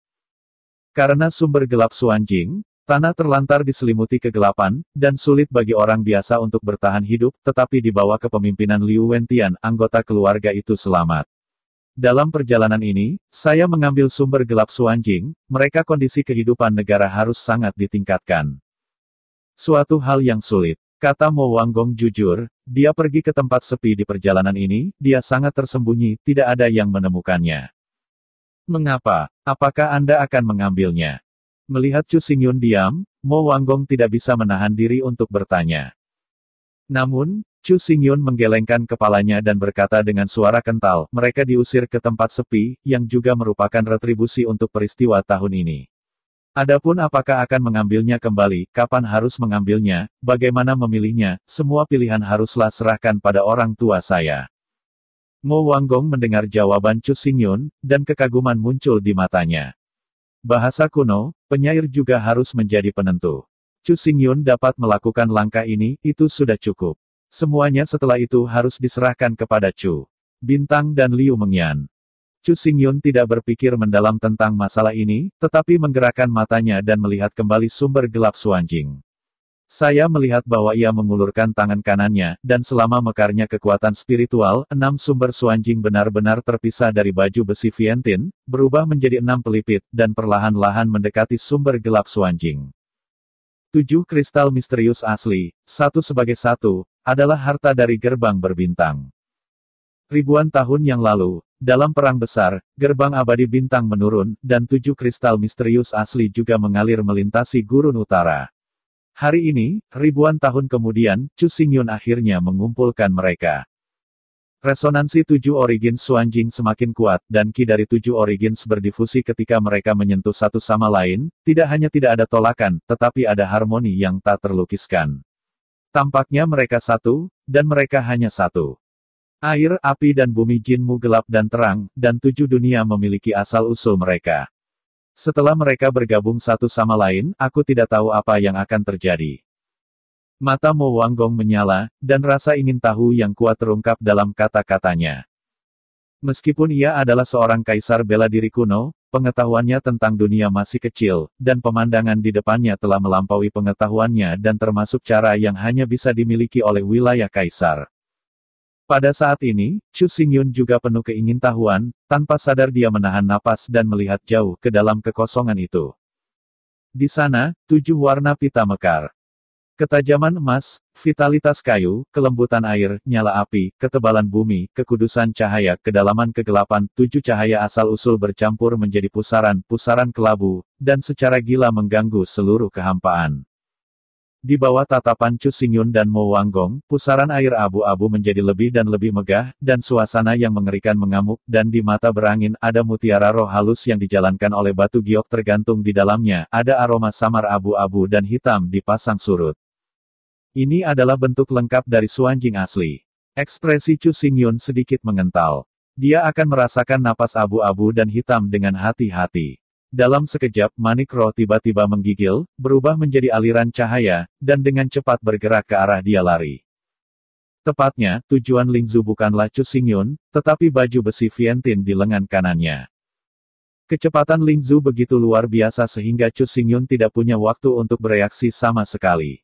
Karena sumber gelap Suanjing, tanah terlantar diselimuti kegelapan, dan sulit bagi orang biasa untuk bertahan hidup, tetapi di bawah kepemimpinan Liu Wentian, anggota keluarga itu selamat. Dalam perjalanan ini, saya mengambil sumber gelap Suanjing, mereka kondisi kehidupan negara harus sangat ditingkatkan. Suatu hal yang sulit. Kata Mo Wanggong jujur, dia pergi ke tempat sepi di perjalanan ini, dia sangat tersembunyi, tidak ada yang menemukannya. Mengapa? Apakah Anda akan mengambilnya? Melihat Chu Xingyun diam, Mo Wanggong tidak bisa menahan diri untuk bertanya. Namun, Chu Xingyun menggelengkan kepalanya dan berkata dengan suara kental, mereka diusir ke tempat sepi, yang juga merupakan retribusi untuk peristiwa tahun ini. Adapun apakah akan mengambilnya kembali, kapan harus mengambilnya, bagaimana memilihnya, semua pilihan haruslah serahkan pada orang tua saya. Mo Wanggong mendengar jawaban Chu Xingyun, dan kekaguman muncul di matanya. Bahasa kuno, penyair juga harus menjadi penentu. Chu Xingyun dapat melakukan langkah ini, itu sudah cukup. Semuanya setelah itu harus diserahkan kepada Chu. Bintang dan Liu Mengyan. Chu Xingyun tidak berpikir mendalam tentang masalah ini, tetapi menggerakkan matanya dan melihat kembali sumber gelap Suanjing. Saya melihat bahwa ia mengulurkan tangan kanannya, dan selama mekarnya kekuatan spiritual, enam sumber suanjing benar-benar terpisah dari baju besi Vientin, berubah menjadi enam pelipit, dan perlahan-lahan mendekati sumber gelap suanjing. Tujuh kristal misterius asli, satu sebagai satu, adalah harta dari gerbang berbintang. Ribuan tahun yang lalu, dalam perang besar, gerbang abadi bintang menurun, dan tujuh kristal misterius asli juga mengalir melintasi gurun utara. Hari ini, ribuan tahun kemudian, Chu Xingyun akhirnya mengumpulkan mereka. Resonansi tujuh origin Suanjing semakin kuat, dan ki dari tujuh origins berdifusi ketika mereka menyentuh satu sama lain, tidak hanya tidak ada tolakan, tetapi ada harmoni yang tak terlukiskan. Tampaknya mereka satu, dan mereka hanya satu. Air, api dan bumi jinmu gelap dan terang, dan tujuh dunia memiliki asal-usul mereka. Setelah mereka bergabung satu sama lain, aku tidak tahu apa yang akan terjadi. Mata Mo Wanggong menyala, dan rasa ingin tahu yang kuat terungkap dalam kata-katanya. Meskipun ia adalah seorang kaisar bela diri kuno, pengetahuannya tentang dunia masih kecil, dan pemandangan di depannya telah melampaui pengetahuannya dan termasuk cara yang hanya bisa dimiliki oleh wilayah kaisar. Pada saat ini, Chu Xingyun juga penuh keingintahuan, tanpa sadar dia menahan napas dan melihat jauh ke dalam kekosongan itu. Di sana, tujuh warna pita mekar. Ketajaman emas, vitalitas kayu, kelembutan air, nyala api, ketebalan bumi, kekudusan cahaya, kedalaman kegelapan, tujuh cahaya asal-usul bercampur menjadi pusaran-pusaran kelabu, dan secara gila mengganggu seluruh kehampaan. Di bawah tatapan Chu Xingyun dan Mo Wanggong, pusaran air abu-abu menjadi lebih dan lebih megah, dan suasana yang mengerikan mengamuk, dan di mata berangin ada mutiara roh halus yang dijalankan oleh batu giok tergantung di dalamnya, ada aroma samar abu-abu dan hitam dipasang surut. Ini adalah bentuk lengkap dari suanjing asli. Ekspresi Chu Xingyun sedikit mengental. Dia akan merasakan napas abu-abu dan hitam dengan hati-hati. Dalam sekejap, manik roh tiba-tiba menggigil, berubah menjadi aliran cahaya, dan dengan cepat bergerak ke arah dia lari. Tepatnya, tujuan Lingzu bukanlah Chu Xingyun, tetapi baju besi Vientin di lengan kanannya. Kecepatan Lingzu begitu luar biasa sehingga Chu Xingyun tidak punya waktu untuk bereaksi sama sekali.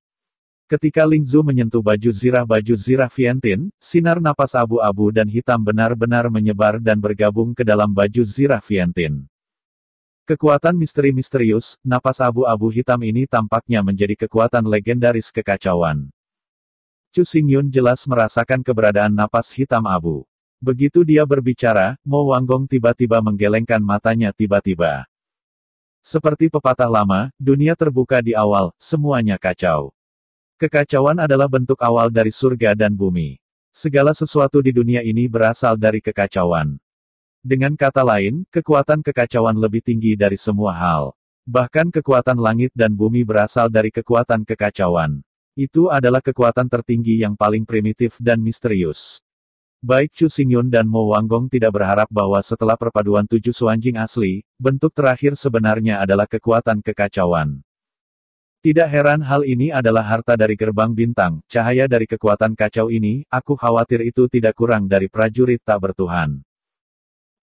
Ketika Lingzu menyentuh baju zirah baju zirah Vientin, sinar napas abu-abu dan hitam benar-benar menyebar dan bergabung ke dalam baju zirah Vientin. Kekuatan misteri misterius, napas abu-abu hitam ini tampaknya menjadi kekuatan legendaris kekacauan. Chu Yun jelas merasakan keberadaan napas hitam abu. Begitu dia berbicara, Mo Wanggong tiba-tiba menggelengkan matanya tiba-tiba. Seperti pepatah lama, dunia terbuka di awal, semuanya kacau. Kekacauan adalah bentuk awal dari surga dan bumi. Segala sesuatu di dunia ini berasal dari kekacauan. Dengan kata lain, kekuatan kekacauan lebih tinggi dari semua hal. Bahkan kekuatan langit dan bumi berasal dari kekuatan kekacauan. Itu adalah kekuatan tertinggi yang paling primitif dan misterius. Baik Chu Xingyun dan Mo Wanggong tidak berharap bahwa setelah perpaduan tujuh suanjing asli, bentuk terakhir sebenarnya adalah kekuatan kekacauan. Tidak heran hal ini adalah harta dari gerbang bintang, cahaya dari kekuatan kacau ini, aku khawatir itu tidak kurang dari prajurit tak bertuhan.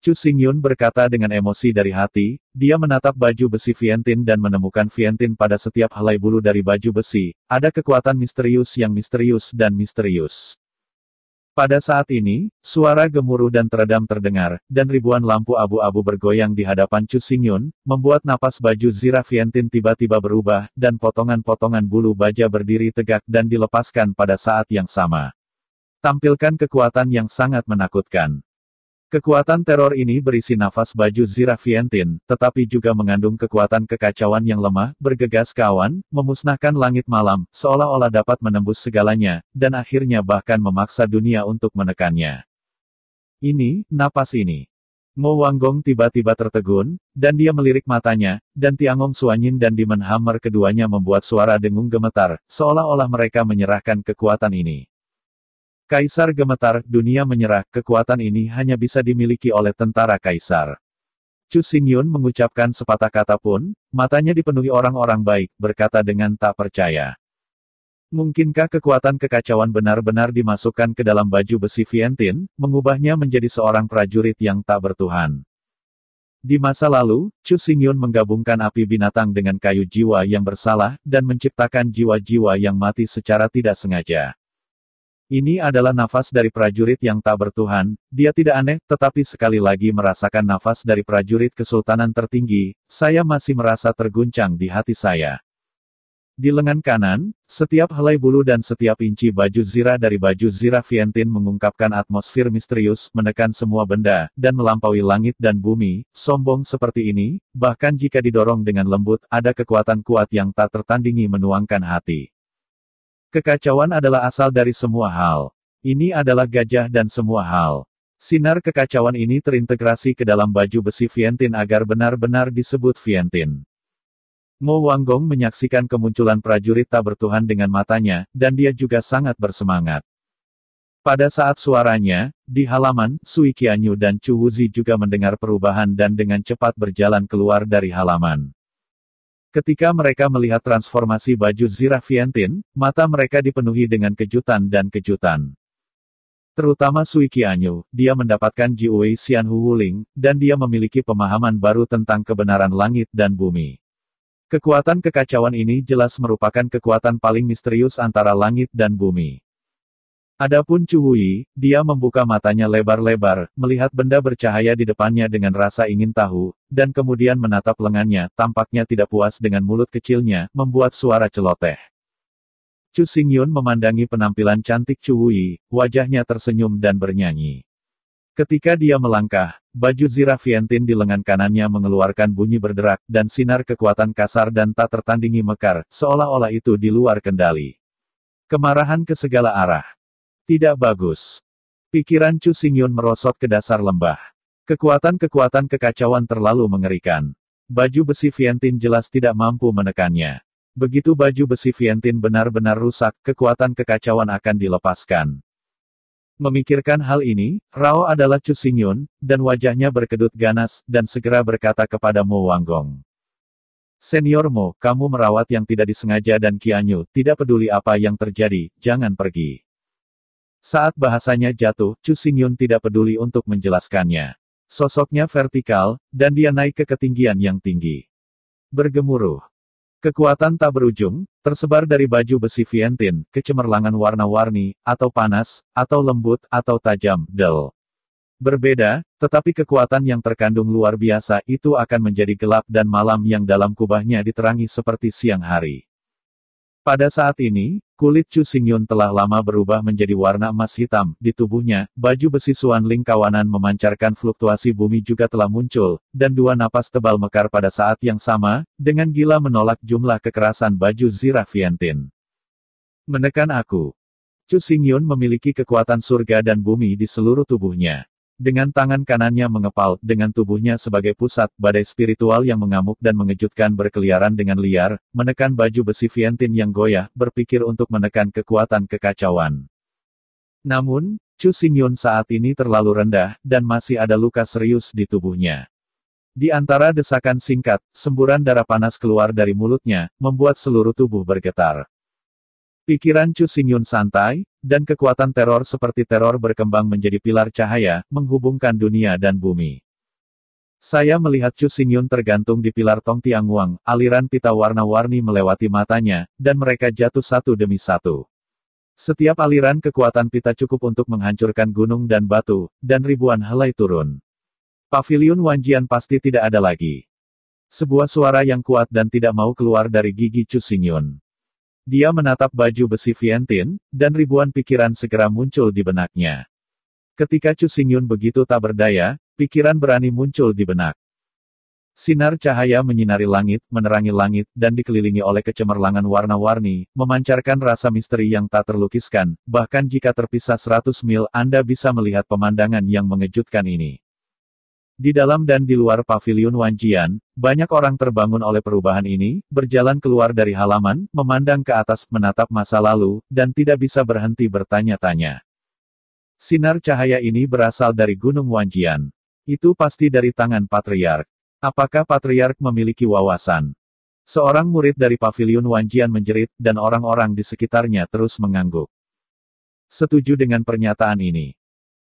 Chu Xingyun berkata dengan emosi dari hati, dia menatap baju besi Vientin dan menemukan Vientin pada setiap helai bulu dari baju besi, ada kekuatan misterius yang misterius dan misterius. Pada saat ini, suara gemuruh dan teredam terdengar, dan ribuan lampu abu-abu bergoyang di hadapan Chu Xingyun, membuat napas baju Zira Vientin tiba-tiba berubah, dan potongan-potongan bulu baja berdiri tegak dan dilepaskan pada saat yang sama. Tampilkan kekuatan yang sangat menakutkan. Kekuatan teror ini berisi nafas baju Zira Zirafientin, tetapi juga mengandung kekuatan kekacauan yang lemah, bergegas kawan, memusnahkan langit malam, seolah-olah dapat menembus segalanya, dan akhirnya bahkan memaksa dunia untuk menekannya. Ini, napas ini. Mo Wanggong tiba-tiba tertegun, dan dia melirik matanya, dan Tiangong Suanyin dan Demon Hammer keduanya membuat suara dengung gemetar, seolah-olah mereka menyerahkan kekuatan ini. Kaisar gemetar, dunia menyerah, kekuatan ini hanya bisa dimiliki oleh tentara kaisar. Chu Xingyun mengucapkan sepatah kata pun, matanya dipenuhi orang-orang baik, berkata dengan tak percaya. Mungkinkah kekuatan kekacauan benar-benar dimasukkan ke dalam baju besi Vientin, mengubahnya menjadi seorang prajurit yang tak bertuhan? Di masa lalu, Chu Xingyun menggabungkan api binatang dengan kayu jiwa yang bersalah, dan menciptakan jiwa-jiwa yang mati secara tidak sengaja. Ini adalah nafas dari prajurit yang tak bertuhan, dia tidak aneh, tetapi sekali lagi merasakan nafas dari prajurit kesultanan tertinggi, saya masih merasa terguncang di hati saya. Di lengan kanan, setiap helai bulu dan setiap inci baju zirah dari baju zirah Vientin mengungkapkan atmosfer misterius, menekan semua benda, dan melampaui langit dan bumi, sombong seperti ini, bahkan jika didorong dengan lembut, ada kekuatan kuat yang tak tertandingi menuangkan hati. Kekacauan adalah asal dari semua hal. Ini adalah gajah dan semua hal. Sinar kekacauan ini terintegrasi ke dalam baju besi Vientin agar benar-benar disebut Vientin. Mo Wanggong menyaksikan kemunculan prajurit tak bertuhan dengan matanya, dan dia juga sangat bersemangat. Pada saat suaranya, di halaman, Sui Qianyu dan Chu Wuzi juga mendengar perubahan dan dengan cepat berjalan keluar dari halaman. Ketika mereka melihat transformasi baju Zirah Vientin, mata mereka dipenuhi dengan kejutan dan kejutan. Terutama Sui Qianyu, dia mendapatkan Jiwei Hu Wuling, dan dia memiliki pemahaman baru tentang kebenaran langit dan bumi. Kekuatan kekacauan ini jelas merupakan kekuatan paling misterius antara langit dan bumi. Adapun Cuhui, dia membuka matanya lebar-lebar, melihat benda bercahaya di depannya dengan rasa ingin tahu, dan kemudian menatap lengannya, tampaknya tidak puas dengan mulut kecilnya, membuat suara celoteh. Chu Xingyun memandangi penampilan cantik Cuhui, wajahnya tersenyum dan bernyanyi. Ketika dia melangkah, baju Zirafientin di lengan kanannya mengeluarkan bunyi berderak, dan sinar kekuatan kasar dan tak tertandingi mekar, seolah-olah itu di luar kendali. Kemarahan ke segala arah. Tidak bagus. Pikiran Chu Xingyun merosot ke dasar lembah. Kekuatan-kekuatan kekacauan terlalu mengerikan. Baju besi Vientin jelas tidak mampu menekannya. Begitu baju besi Vientin benar-benar rusak, kekuatan kekacauan akan dilepaskan. Memikirkan hal ini, Rao adalah Chu Xingyun, dan wajahnya berkedut ganas, dan segera berkata kepada Mu Wanggong. Seniormu, kamu merawat yang tidak disengaja dan Kianyu, tidak peduli apa yang terjadi, jangan pergi. Saat bahasanya jatuh, Chu Xingyun tidak peduli untuk menjelaskannya. Sosoknya vertikal, dan dia naik ke ketinggian yang tinggi. Bergemuruh. Kekuatan tak berujung, tersebar dari baju besi Vientin, kecemerlangan warna-warni, atau panas, atau lembut, atau tajam, del. Berbeda, tetapi kekuatan yang terkandung luar biasa itu akan menjadi gelap dan malam yang dalam kubahnya diterangi seperti siang hari. Pada saat ini, kulit Chu Xingyun telah lama berubah menjadi warna emas hitam. Di tubuhnya, baju besi Suan Ling kawanan memancarkan fluktuasi bumi juga telah muncul, dan dua napas tebal mekar pada saat yang sama, dengan gila menolak jumlah kekerasan baju Zira Vientin. Menekan aku. Chu Xingyun memiliki kekuatan surga dan bumi di seluruh tubuhnya. Dengan tangan kanannya mengepal, dengan tubuhnya sebagai pusat, badai spiritual yang mengamuk dan mengejutkan berkeliaran dengan liar, menekan baju besi Vientin yang goyah, berpikir untuk menekan kekuatan kekacauan. Namun, Chu Xingyun saat ini terlalu rendah, dan masih ada luka serius di tubuhnya. Di antara desakan singkat, semburan darah panas keluar dari mulutnya, membuat seluruh tubuh bergetar. Pikiran Chu Xingyun santai, dan kekuatan teror seperti teror berkembang menjadi pilar cahaya, menghubungkan dunia dan bumi. Saya melihat Chu Xingyun tergantung di pilar Tong Tiangwang, aliran pita warna-warni melewati matanya, dan mereka jatuh satu demi satu. Setiap aliran kekuatan pita cukup untuk menghancurkan gunung dan batu, dan ribuan helai turun. Pavilion Wanjian pasti tidak ada lagi. Sebuah suara yang kuat dan tidak mau keluar dari gigi Chu Xingyun. Dia menatap baju besi Vientin, dan ribuan pikiran segera muncul di benaknya. Ketika Chu Xingyun begitu tak berdaya, pikiran berani muncul di benak. Sinar cahaya menyinari langit, menerangi langit, dan dikelilingi oleh kecemerlangan warna-warni, memancarkan rasa misteri yang tak terlukiskan, bahkan jika terpisah 100 mil Anda bisa melihat pemandangan yang mengejutkan ini. Di dalam dan di luar pavilion Wanjian, banyak orang terbangun oleh perubahan ini, berjalan keluar dari halaman, memandang ke atas, menatap masa lalu, dan tidak bisa berhenti bertanya-tanya. Sinar cahaya ini berasal dari Gunung Wanjian. Itu pasti dari tangan Patriark. Apakah Patriark memiliki wawasan? Seorang murid dari pavilion Wanjian menjerit, dan orang-orang di sekitarnya terus mengangguk. Setuju dengan pernyataan ini.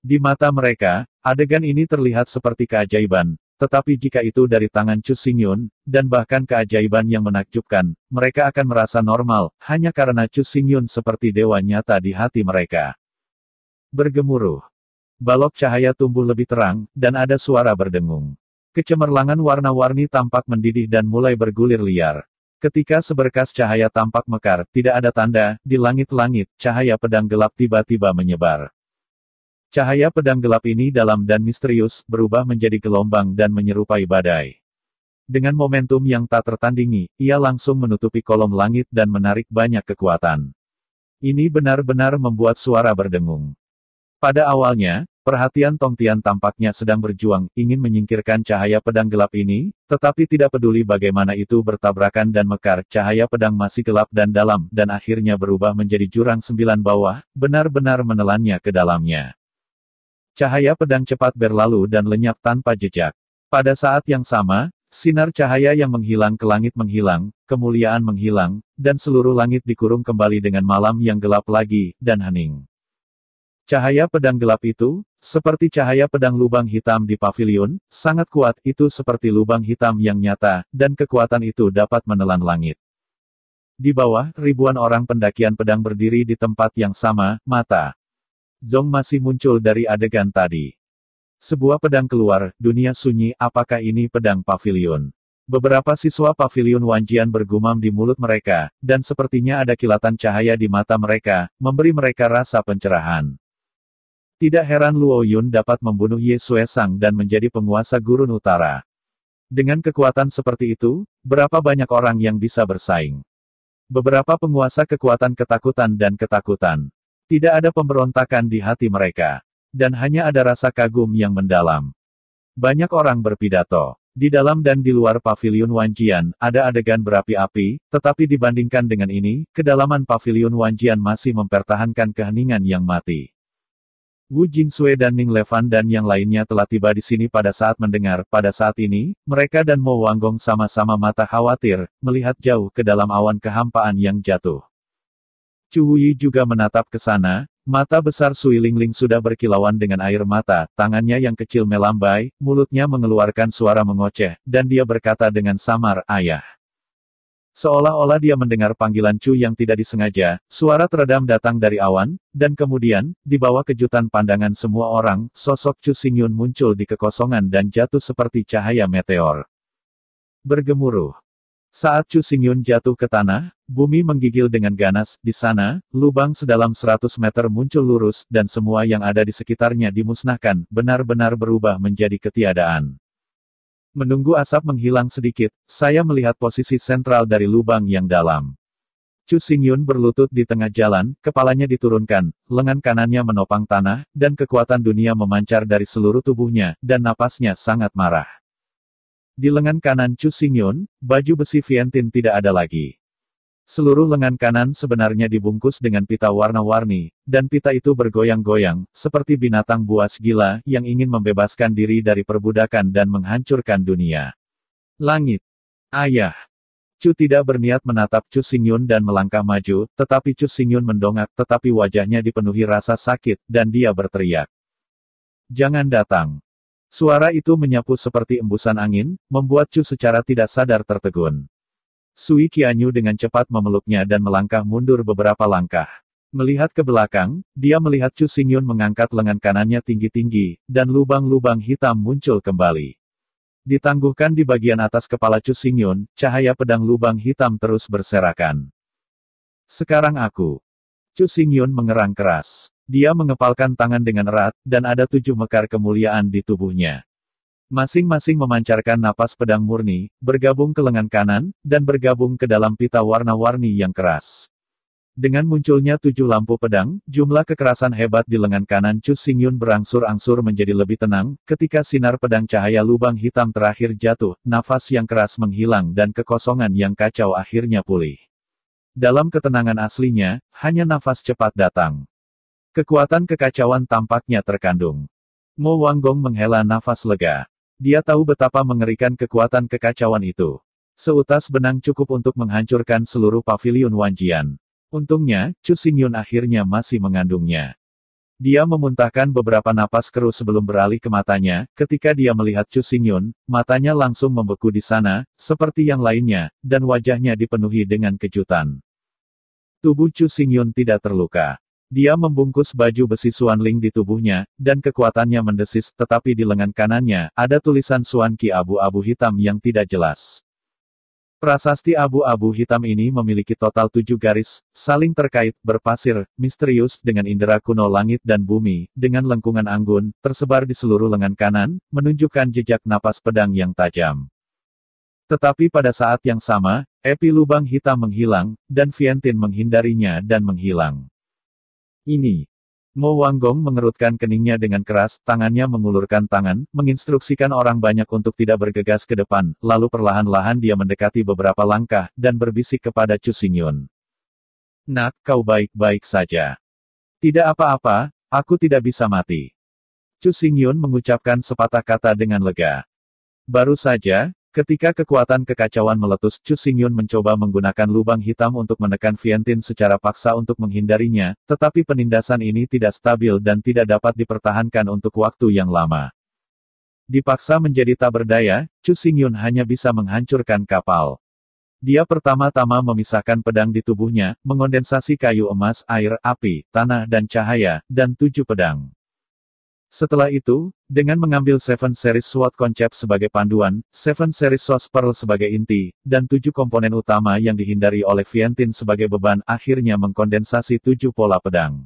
Di mata mereka, adegan ini terlihat seperti keajaiban, tetapi jika itu dari tangan Chu Xingyun, dan bahkan keajaiban yang menakjubkan, mereka akan merasa normal, hanya karena Chu Xingyun seperti dewa nyata di hati mereka. Bergemuruh. Balok cahaya tumbuh lebih terang, dan ada suara berdengung. Kecemerlangan warna-warni tampak mendidih dan mulai bergulir liar. Ketika seberkas cahaya tampak mekar, tidak ada tanda, di langit-langit, cahaya pedang gelap tiba-tiba menyebar. Cahaya pedang gelap ini dalam dan misterius, berubah menjadi gelombang dan menyerupai badai. Dengan momentum yang tak tertandingi, ia langsung menutupi kolom langit dan menarik banyak kekuatan. Ini benar-benar membuat suara berdengung. Pada awalnya, perhatian Tong Tian tampaknya sedang berjuang, ingin menyingkirkan cahaya pedang gelap ini, tetapi tidak peduli bagaimana itu bertabrakan dan mekar, cahaya pedang masih gelap dan dalam, dan akhirnya berubah menjadi jurang sembilan bawah, benar-benar menelannya ke dalamnya. Cahaya pedang cepat berlalu dan lenyap tanpa jejak. Pada saat yang sama, sinar cahaya yang menghilang ke langit menghilang, kemuliaan menghilang, dan seluruh langit dikurung kembali dengan malam yang gelap lagi, dan hening. Cahaya pedang gelap itu, seperti cahaya pedang lubang hitam di pavilion, sangat kuat, itu seperti lubang hitam yang nyata, dan kekuatan itu dapat menelan langit. Di bawah, ribuan orang pendakian pedang berdiri di tempat yang sama, mata Zong masih muncul dari adegan tadi. Sebuah pedang keluar, dunia sunyi, apakah ini pedang pavilion? Beberapa siswa pavilion Wanjian bergumam di mulut mereka, dan sepertinya ada kilatan cahaya di mata mereka, memberi mereka rasa pencerahan. Tidak heran Luo Yun dapat membunuh Ye Sue Sang dan menjadi penguasa gurun utara. Dengan kekuatan seperti itu, berapa banyak orang yang bisa bersaing? Beberapa penguasa kekuatan ketakutan dan ketakutan. Tidak ada pemberontakan di hati mereka. Dan hanya ada rasa kagum yang mendalam. Banyak orang berpidato. Di dalam dan di luar pavilion Wanjian, ada adegan berapi-api, tetapi dibandingkan dengan ini, kedalaman pavilion Wanjian masih mempertahankan keheningan yang mati. Wu Jingsue dan Ning Levan dan yang lainnya telah tiba di sini pada saat mendengar, pada saat ini, mereka dan Mo Wanggong sama-sama mata khawatir, melihat jauh ke dalam awan kehampaan yang jatuh. Chu Cuhui juga menatap ke sana, mata besar Sui Lingling sudah berkilauan dengan air mata, tangannya yang kecil melambai, mulutnya mengeluarkan suara mengoceh, dan dia berkata dengan samar, ayah. Seolah-olah dia mendengar panggilan Chu yang tidak disengaja, suara teredam datang dari awan, dan kemudian, di bawah kejutan pandangan semua orang, sosok Chu Xingyun muncul di kekosongan dan jatuh seperti cahaya meteor. Bergemuruh. Saat Chu Xingyun jatuh ke tanah, bumi menggigil dengan ganas, di sana, lubang sedalam 100 meter muncul lurus, dan semua yang ada di sekitarnya dimusnahkan, benar-benar berubah menjadi ketiadaan. Menunggu asap menghilang sedikit, saya melihat posisi sentral dari lubang yang dalam. Chu Xingyun berlutut di tengah jalan, kepalanya diturunkan, lengan kanannya menopang tanah, dan kekuatan dunia memancar dari seluruh tubuhnya, dan napasnya sangat marah. Di lengan kanan Chu Xingyun, baju besi Vientin tidak ada lagi. Seluruh lengan kanan sebenarnya dibungkus dengan pita warna-warni, dan pita itu bergoyang-goyang, seperti binatang buas gila yang ingin membebaskan diri dari perbudakan dan menghancurkan dunia. Langit. Ayah. Chu tidak berniat menatap Chu Xingyun dan melangkah maju, tetapi Chu Xingyun mendongak tetapi wajahnya dipenuhi rasa sakit, dan dia berteriak. Jangan datang. Suara itu menyapu seperti embusan angin, membuat Chu secara tidak sadar tertegun. Sui Qianyu dengan cepat memeluknya dan melangkah mundur beberapa langkah. Melihat ke belakang, dia melihat Chu Xingyun mengangkat lengan kanannya tinggi-tinggi, dan lubang-lubang hitam muncul kembali. Ditangguhkan di bagian atas kepala Chu Xingyun, cahaya pedang lubang hitam terus berserakan. Sekarang aku. Chu Xingyun mengerang keras. Dia mengepalkan tangan dengan erat, dan ada tujuh mekar kemuliaan di tubuhnya. Masing-masing memancarkan napas pedang murni, bergabung ke lengan kanan, dan bergabung ke dalam pita warna-warni yang keras. Dengan munculnya tujuh lampu pedang, jumlah kekerasan hebat di lengan kanan Chu Xingyun berangsur-angsur menjadi lebih tenang, ketika sinar pedang cahaya lubang hitam terakhir jatuh, nafas yang keras menghilang dan kekosongan yang kacau akhirnya pulih. Dalam ketenangan aslinya, hanya nafas cepat datang. Kekuatan kekacauan tampaknya terkandung. Mo Wanggong menghela nafas lega. Dia tahu betapa mengerikan kekuatan kekacauan itu. Seutas benang cukup untuk menghancurkan seluruh pavilion Wanjian. Untungnya, Chu Xingyun akhirnya masih mengandungnya. Dia memuntahkan beberapa napas keruh sebelum beralih ke matanya, ketika dia melihat Chu Xingyun, matanya langsung membeku di sana, seperti yang lainnya, dan wajahnya dipenuhi dengan kejutan. Tubuh Chu Xingyun tidak terluka. Dia membungkus baju besi Suanling di tubuhnya, dan kekuatannya mendesis, tetapi di lengan kanannya, ada tulisan Suan Ki abu-abu hitam yang tidak jelas. Prasasti abu-abu hitam ini memiliki total tujuh garis, saling terkait, berpasir, misterius, dengan indera kuno langit dan bumi, dengan lengkungan anggun, tersebar di seluruh lengan kanan, menunjukkan jejak napas pedang yang tajam. Tetapi pada saat yang sama, epi lubang hitam menghilang, dan Vientin menghindarinya dan menghilang ini. Mo Wanggong mengerutkan keningnya dengan keras, tangannya mengulurkan tangan, menginstruksikan orang banyak untuk tidak bergegas ke depan, lalu perlahan-lahan dia mendekati beberapa langkah, dan berbisik kepada Chu Xingyun. Nak, kau baik-baik saja. Tidak apa-apa, aku tidak bisa mati. Chu Xingyun mengucapkan sepatah kata dengan lega. Baru saja, Ketika kekuatan kekacauan meletus, Chu Xingyun mencoba menggunakan lubang hitam untuk menekan Vientin secara paksa untuk menghindarinya, tetapi penindasan ini tidak stabil dan tidak dapat dipertahankan untuk waktu yang lama. Dipaksa menjadi tak berdaya, Chu Xingyun hanya bisa menghancurkan kapal. Dia pertama-tama memisahkan pedang di tubuhnya, mengondensasi kayu emas, air, api, tanah dan cahaya, dan tujuh pedang. Setelah itu, dengan mengambil Seven Series SWOT Concept sebagai panduan, Seven Series Sword Pearl sebagai inti, dan tujuh komponen utama yang dihindari oleh Vientin sebagai beban akhirnya mengkondensasi tujuh pola pedang.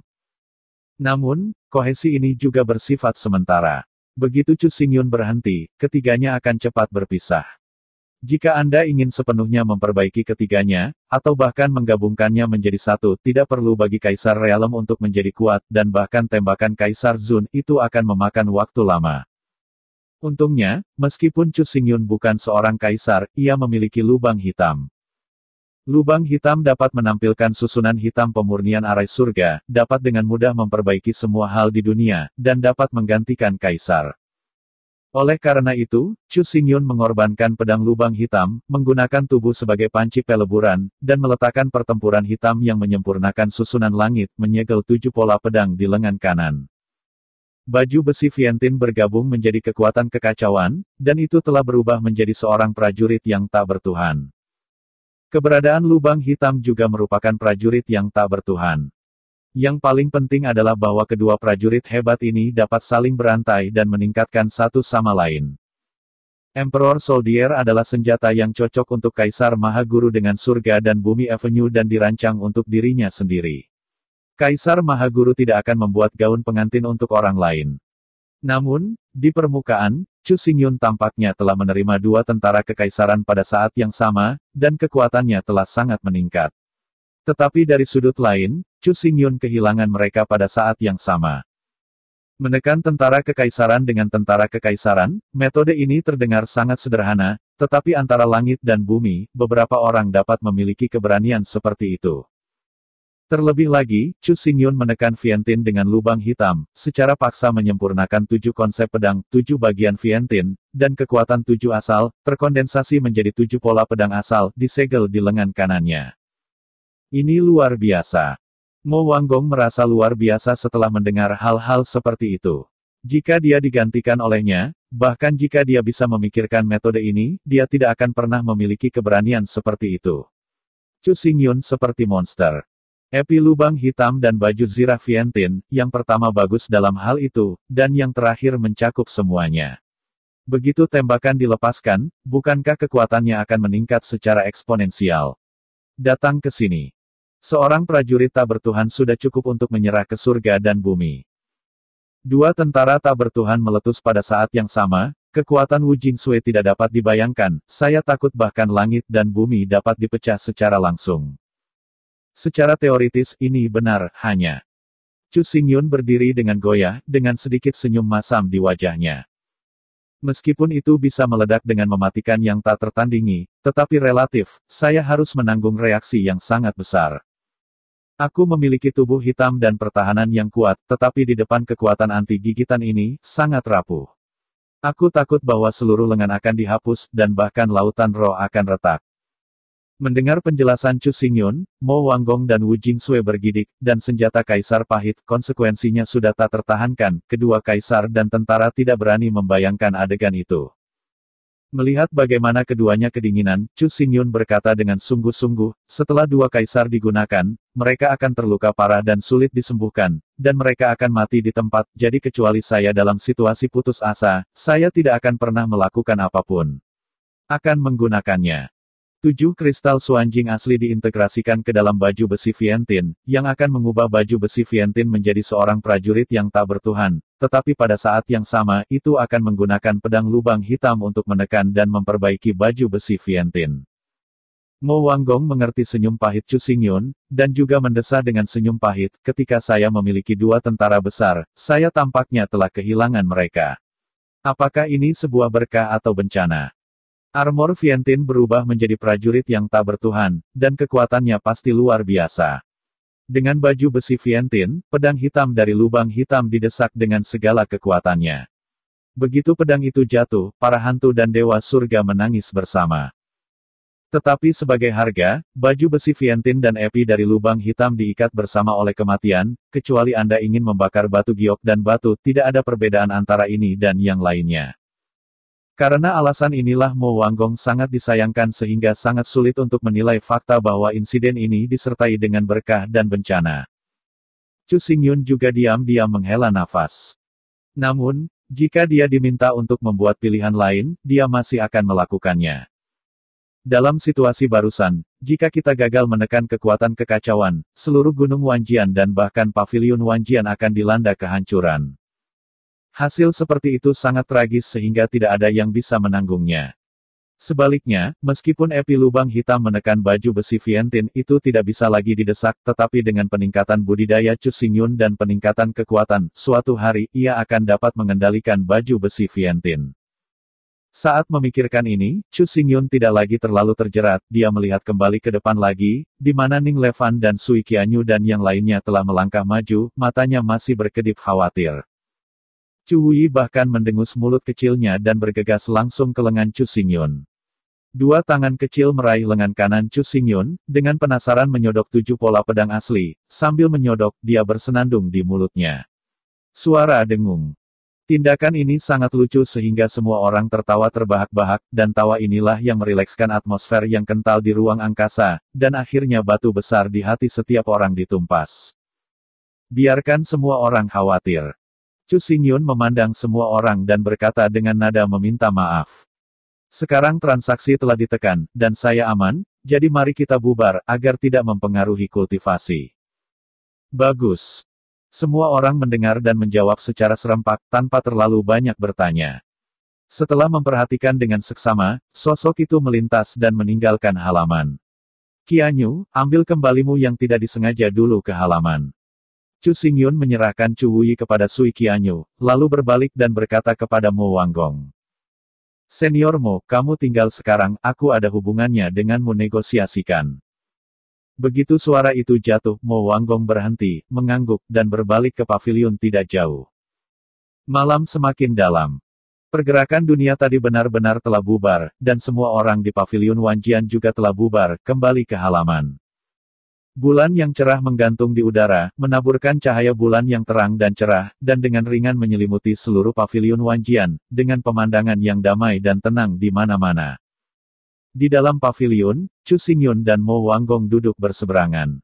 Namun, kohesi ini juga bersifat sementara. Begitu Chu Xingyun berhenti, ketiganya akan cepat berpisah. Jika Anda ingin sepenuhnya memperbaiki ketiganya, atau bahkan menggabungkannya menjadi satu, tidak perlu bagi Kaisar Realem untuk menjadi kuat, dan bahkan tembakan Kaisar Zun itu akan memakan waktu lama. Untungnya, meskipun Chu Xingyun bukan seorang kaisar, ia memiliki lubang hitam. Lubang hitam dapat menampilkan susunan hitam pemurnian arai surga, dapat dengan mudah memperbaiki semua hal di dunia, dan dapat menggantikan kaisar. Oleh karena itu, Chu Xingyun mengorbankan pedang lubang hitam, menggunakan tubuh sebagai panci peleburan, dan meletakkan pertempuran hitam yang menyempurnakan susunan langit menyegel tujuh pola pedang di lengan kanan. Baju besi Vientin bergabung menjadi kekuatan kekacauan, dan itu telah berubah menjadi seorang prajurit yang tak bertuhan. Keberadaan lubang hitam juga merupakan prajurit yang tak bertuhan. Yang paling penting adalah bahwa kedua prajurit hebat ini dapat saling berantai dan meningkatkan satu sama lain. Emperor Soldier adalah senjata yang cocok untuk Kaisar Mahaguru dengan surga dan bumi Avenue dan dirancang untuk dirinya sendiri. Kaisar Mahaguru tidak akan membuat gaun pengantin untuk orang lain. Namun, di permukaan, Chu Xingyun tampaknya telah menerima dua tentara kekaisaran pada saat yang sama, dan kekuatannya telah sangat meningkat. Tetapi dari sudut lain, Chu Xingyun kehilangan mereka pada saat yang sama. Menekan tentara kekaisaran dengan tentara kekaisaran, metode ini terdengar sangat sederhana, tetapi antara langit dan bumi, beberapa orang dapat memiliki keberanian seperti itu. Terlebih lagi, Chu Xingyun menekan Vientin dengan lubang hitam, secara paksa menyempurnakan tujuh konsep pedang, tujuh bagian Vientin, dan kekuatan tujuh asal, terkondensasi menjadi tujuh pola pedang asal, disegel di lengan kanannya. Ini luar biasa. Mo Wanggong merasa luar biasa setelah mendengar hal-hal seperti itu. Jika dia digantikan olehnya, bahkan jika dia bisa memikirkan metode ini, dia tidak akan pernah memiliki keberanian seperti itu. Chu Xingyun seperti monster. Epi lubang hitam dan baju Zirafientin, yang pertama bagus dalam hal itu, dan yang terakhir mencakup semuanya. Begitu tembakan dilepaskan, bukankah kekuatannya akan meningkat secara eksponensial? Datang ke sini. Seorang prajurit tak bertuhan sudah cukup untuk menyerah ke surga dan bumi. Dua tentara tak bertuhan meletus pada saat yang sama, kekuatan Wu Sui tidak dapat dibayangkan, saya takut bahkan langit dan bumi dapat dipecah secara langsung. Secara teoritis ini benar, hanya. Chu Xingyun berdiri dengan goyah, dengan sedikit senyum masam di wajahnya. Meskipun itu bisa meledak dengan mematikan yang tak tertandingi, tetapi relatif, saya harus menanggung reaksi yang sangat besar. Aku memiliki tubuh hitam dan pertahanan yang kuat, tetapi di depan kekuatan anti gigitan ini, sangat rapuh. Aku takut bahwa seluruh lengan akan dihapus, dan bahkan lautan roh akan retak. Mendengar penjelasan Chu Xingyun, Mo Wanggong dan Wu Jingsue bergidik, dan senjata kaisar pahit, konsekuensinya sudah tak tertahankan, kedua kaisar dan tentara tidak berani membayangkan adegan itu. Melihat bagaimana keduanya kedinginan, Chu Xingyun berkata dengan sungguh-sungguh, setelah dua kaisar digunakan, mereka akan terluka parah dan sulit disembuhkan, dan mereka akan mati di tempat, jadi kecuali saya dalam situasi putus asa, saya tidak akan pernah melakukan apapun. Akan menggunakannya. Tujuh kristal suanjing asli diintegrasikan ke dalam baju besi Vientin, yang akan mengubah baju besi Vientin menjadi seorang prajurit yang tak bertuhan, tetapi pada saat yang sama, itu akan menggunakan pedang lubang hitam untuk menekan dan memperbaiki baju besi Vientin. Mo Wanggong mengerti senyum pahit Chu Xingyun, dan juga mendesah dengan senyum pahit, ketika saya memiliki dua tentara besar, saya tampaknya telah kehilangan mereka. Apakah ini sebuah berkah atau bencana? Armor Vientin berubah menjadi prajurit yang tak bertuhan, dan kekuatannya pasti luar biasa. Dengan baju besi Vientin, pedang hitam dari lubang hitam didesak dengan segala kekuatannya. Begitu pedang itu jatuh, para hantu dan dewa surga menangis bersama. Tetapi sebagai harga, baju besi Vientin dan Epi dari lubang hitam diikat bersama oleh kematian, kecuali Anda ingin membakar batu giok dan batu, tidak ada perbedaan antara ini dan yang lainnya. Karena alasan inilah Mo Wanggong sangat disayangkan sehingga sangat sulit untuk menilai fakta bahwa insiden ini disertai dengan berkah dan bencana. Chu Xingyun juga diam-diam menghela nafas. Namun, jika dia diminta untuk membuat pilihan lain, dia masih akan melakukannya. Dalam situasi barusan, jika kita gagal menekan kekuatan kekacauan, seluruh gunung Wanjian dan bahkan pavilion Wanjian akan dilanda kehancuran. Hasil seperti itu sangat tragis sehingga tidak ada yang bisa menanggungnya. Sebaliknya, meskipun Epi Lubang Hitam menekan baju besi Vientin itu tidak bisa lagi didesak, tetapi dengan peningkatan budidaya Cusingyun dan peningkatan kekuatan, suatu hari, ia akan dapat mengendalikan baju besi Vientin. Saat memikirkan ini, Cusingyun tidak lagi terlalu terjerat, dia melihat kembali ke depan lagi, di mana Ning Levan dan Sui Qianyu dan yang lainnya telah melangkah maju, matanya masih berkedip khawatir. Cui bahkan mendengus mulut kecilnya dan bergegas langsung ke lengan Chu Xingyun. Dua tangan kecil meraih lengan kanan Chu Xingyun, dengan penasaran menyodok tujuh pola pedang asli, sambil menyodok, dia bersenandung di mulutnya. Suara dengung. Tindakan ini sangat lucu sehingga semua orang tertawa terbahak-bahak, dan tawa inilah yang merilekskan atmosfer yang kental di ruang angkasa, dan akhirnya batu besar di hati setiap orang ditumpas. Biarkan semua orang khawatir. Chu Xingyun memandang semua orang dan berkata dengan nada meminta maaf. Sekarang transaksi telah ditekan, dan saya aman, jadi mari kita bubar, agar tidak mempengaruhi kultivasi. Bagus. Semua orang mendengar dan menjawab secara serempak, tanpa terlalu banyak bertanya. Setelah memperhatikan dengan seksama, sosok itu melintas dan meninggalkan halaman. Kianyu, ambil kembalimu yang tidak disengaja dulu ke halaman. Chu Xingyun menyerahkan Chu Wuyi kepada Sui Qianyu, lalu berbalik dan berkata kepada Mo Wanggong. Senior Mo, kamu tinggal sekarang, aku ada hubungannya denganmu negosiasikan. Begitu suara itu jatuh, Mo Wanggong berhenti, mengangguk, dan berbalik ke pavilion tidak jauh. Malam semakin dalam. Pergerakan dunia tadi benar-benar telah bubar, dan semua orang di pavilion Wanjian juga telah bubar, kembali ke halaman. Bulan yang cerah menggantung di udara, menaburkan cahaya bulan yang terang dan cerah, dan dengan ringan menyelimuti seluruh pavilion Wanjian, dengan pemandangan yang damai dan tenang di mana-mana. Di dalam pavilion, Chu Xingyun dan Mo Wanggong duduk berseberangan.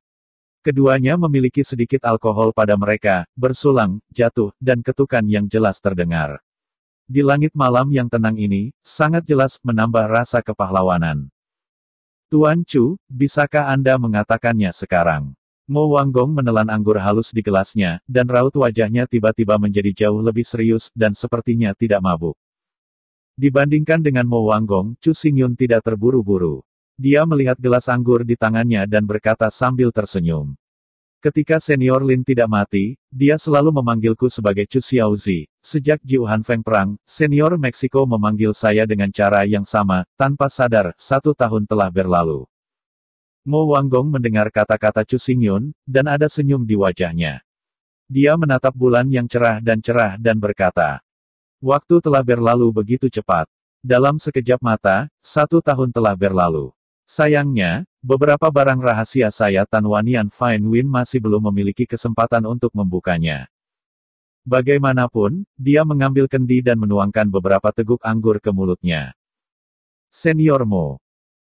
Keduanya memiliki sedikit alkohol pada mereka, bersulang, jatuh, dan ketukan yang jelas terdengar. Di langit malam yang tenang ini, sangat jelas menambah rasa kepahlawanan. Tuan Chu, bisakah Anda mengatakannya sekarang? Mo Wanggong menelan anggur halus di gelasnya, dan raut wajahnya tiba-tiba menjadi jauh lebih serius, dan sepertinya tidak mabuk. Dibandingkan dengan Mo Wanggong, Chu Xingyun tidak terburu-buru. Dia melihat gelas anggur di tangannya dan berkata sambil tersenyum. Ketika senior Lin tidak mati, dia selalu memanggilku sebagai Chu Xiaozi. Sejak Jiu Han Feng perang, senior Meksiko memanggil saya dengan cara yang sama, tanpa sadar, satu tahun telah berlalu. Mo Wanggong mendengar kata-kata Chu Xingyun, dan ada senyum di wajahnya. Dia menatap bulan yang cerah dan cerah dan berkata, Waktu telah berlalu begitu cepat. Dalam sekejap mata, satu tahun telah berlalu. Sayangnya, beberapa barang rahasia saya Tan Wanian Fine Win masih belum memiliki kesempatan untuk membukanya. Bagaimanapun, dia mengambil kendi dan menuangkan beberapa teguk anggur ke mulutnya. Senior Mo.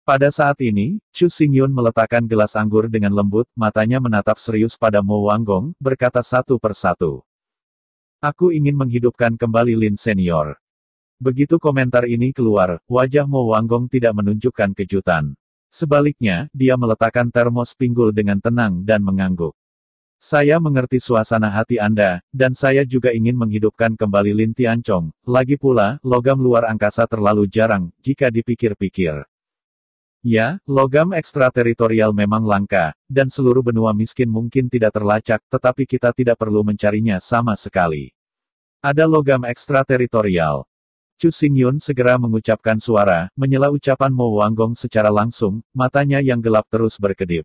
Pada saat ini, Chu Xingyun meletakkan gelas anggur dengan lembut, matanya menatap serius pada Mo Wanggong, berkata satu persatu. Aku ingin menghidupkan kembali Lin Senior. Begitu komentar ini keluar, wajah Mo Wanggong tidak menunjukkan kejutan. Sebaliknya, dia meletakkan termos pinggul dengan tenang dan mengangguk. Saya mengerti suasana hati Anda, dan saya juga ingin menghidupkan kembali Lin Tiancong. Lagi pula, logam luar angkasa terlalu jarang, jika dipikir-pikir. Ya, logam ekstrateritorial memang langka, dan seluruh benua miskin mungkin tidak terlacak, tetapi kita tidak perlu mencarinya sama sekali. Ada logam ekstrateritorial, Chu Xingyun segera mengucapkan suara, menyela ucapan Mo Wanggong secara langsung, matanya yang gelap terus berkedip.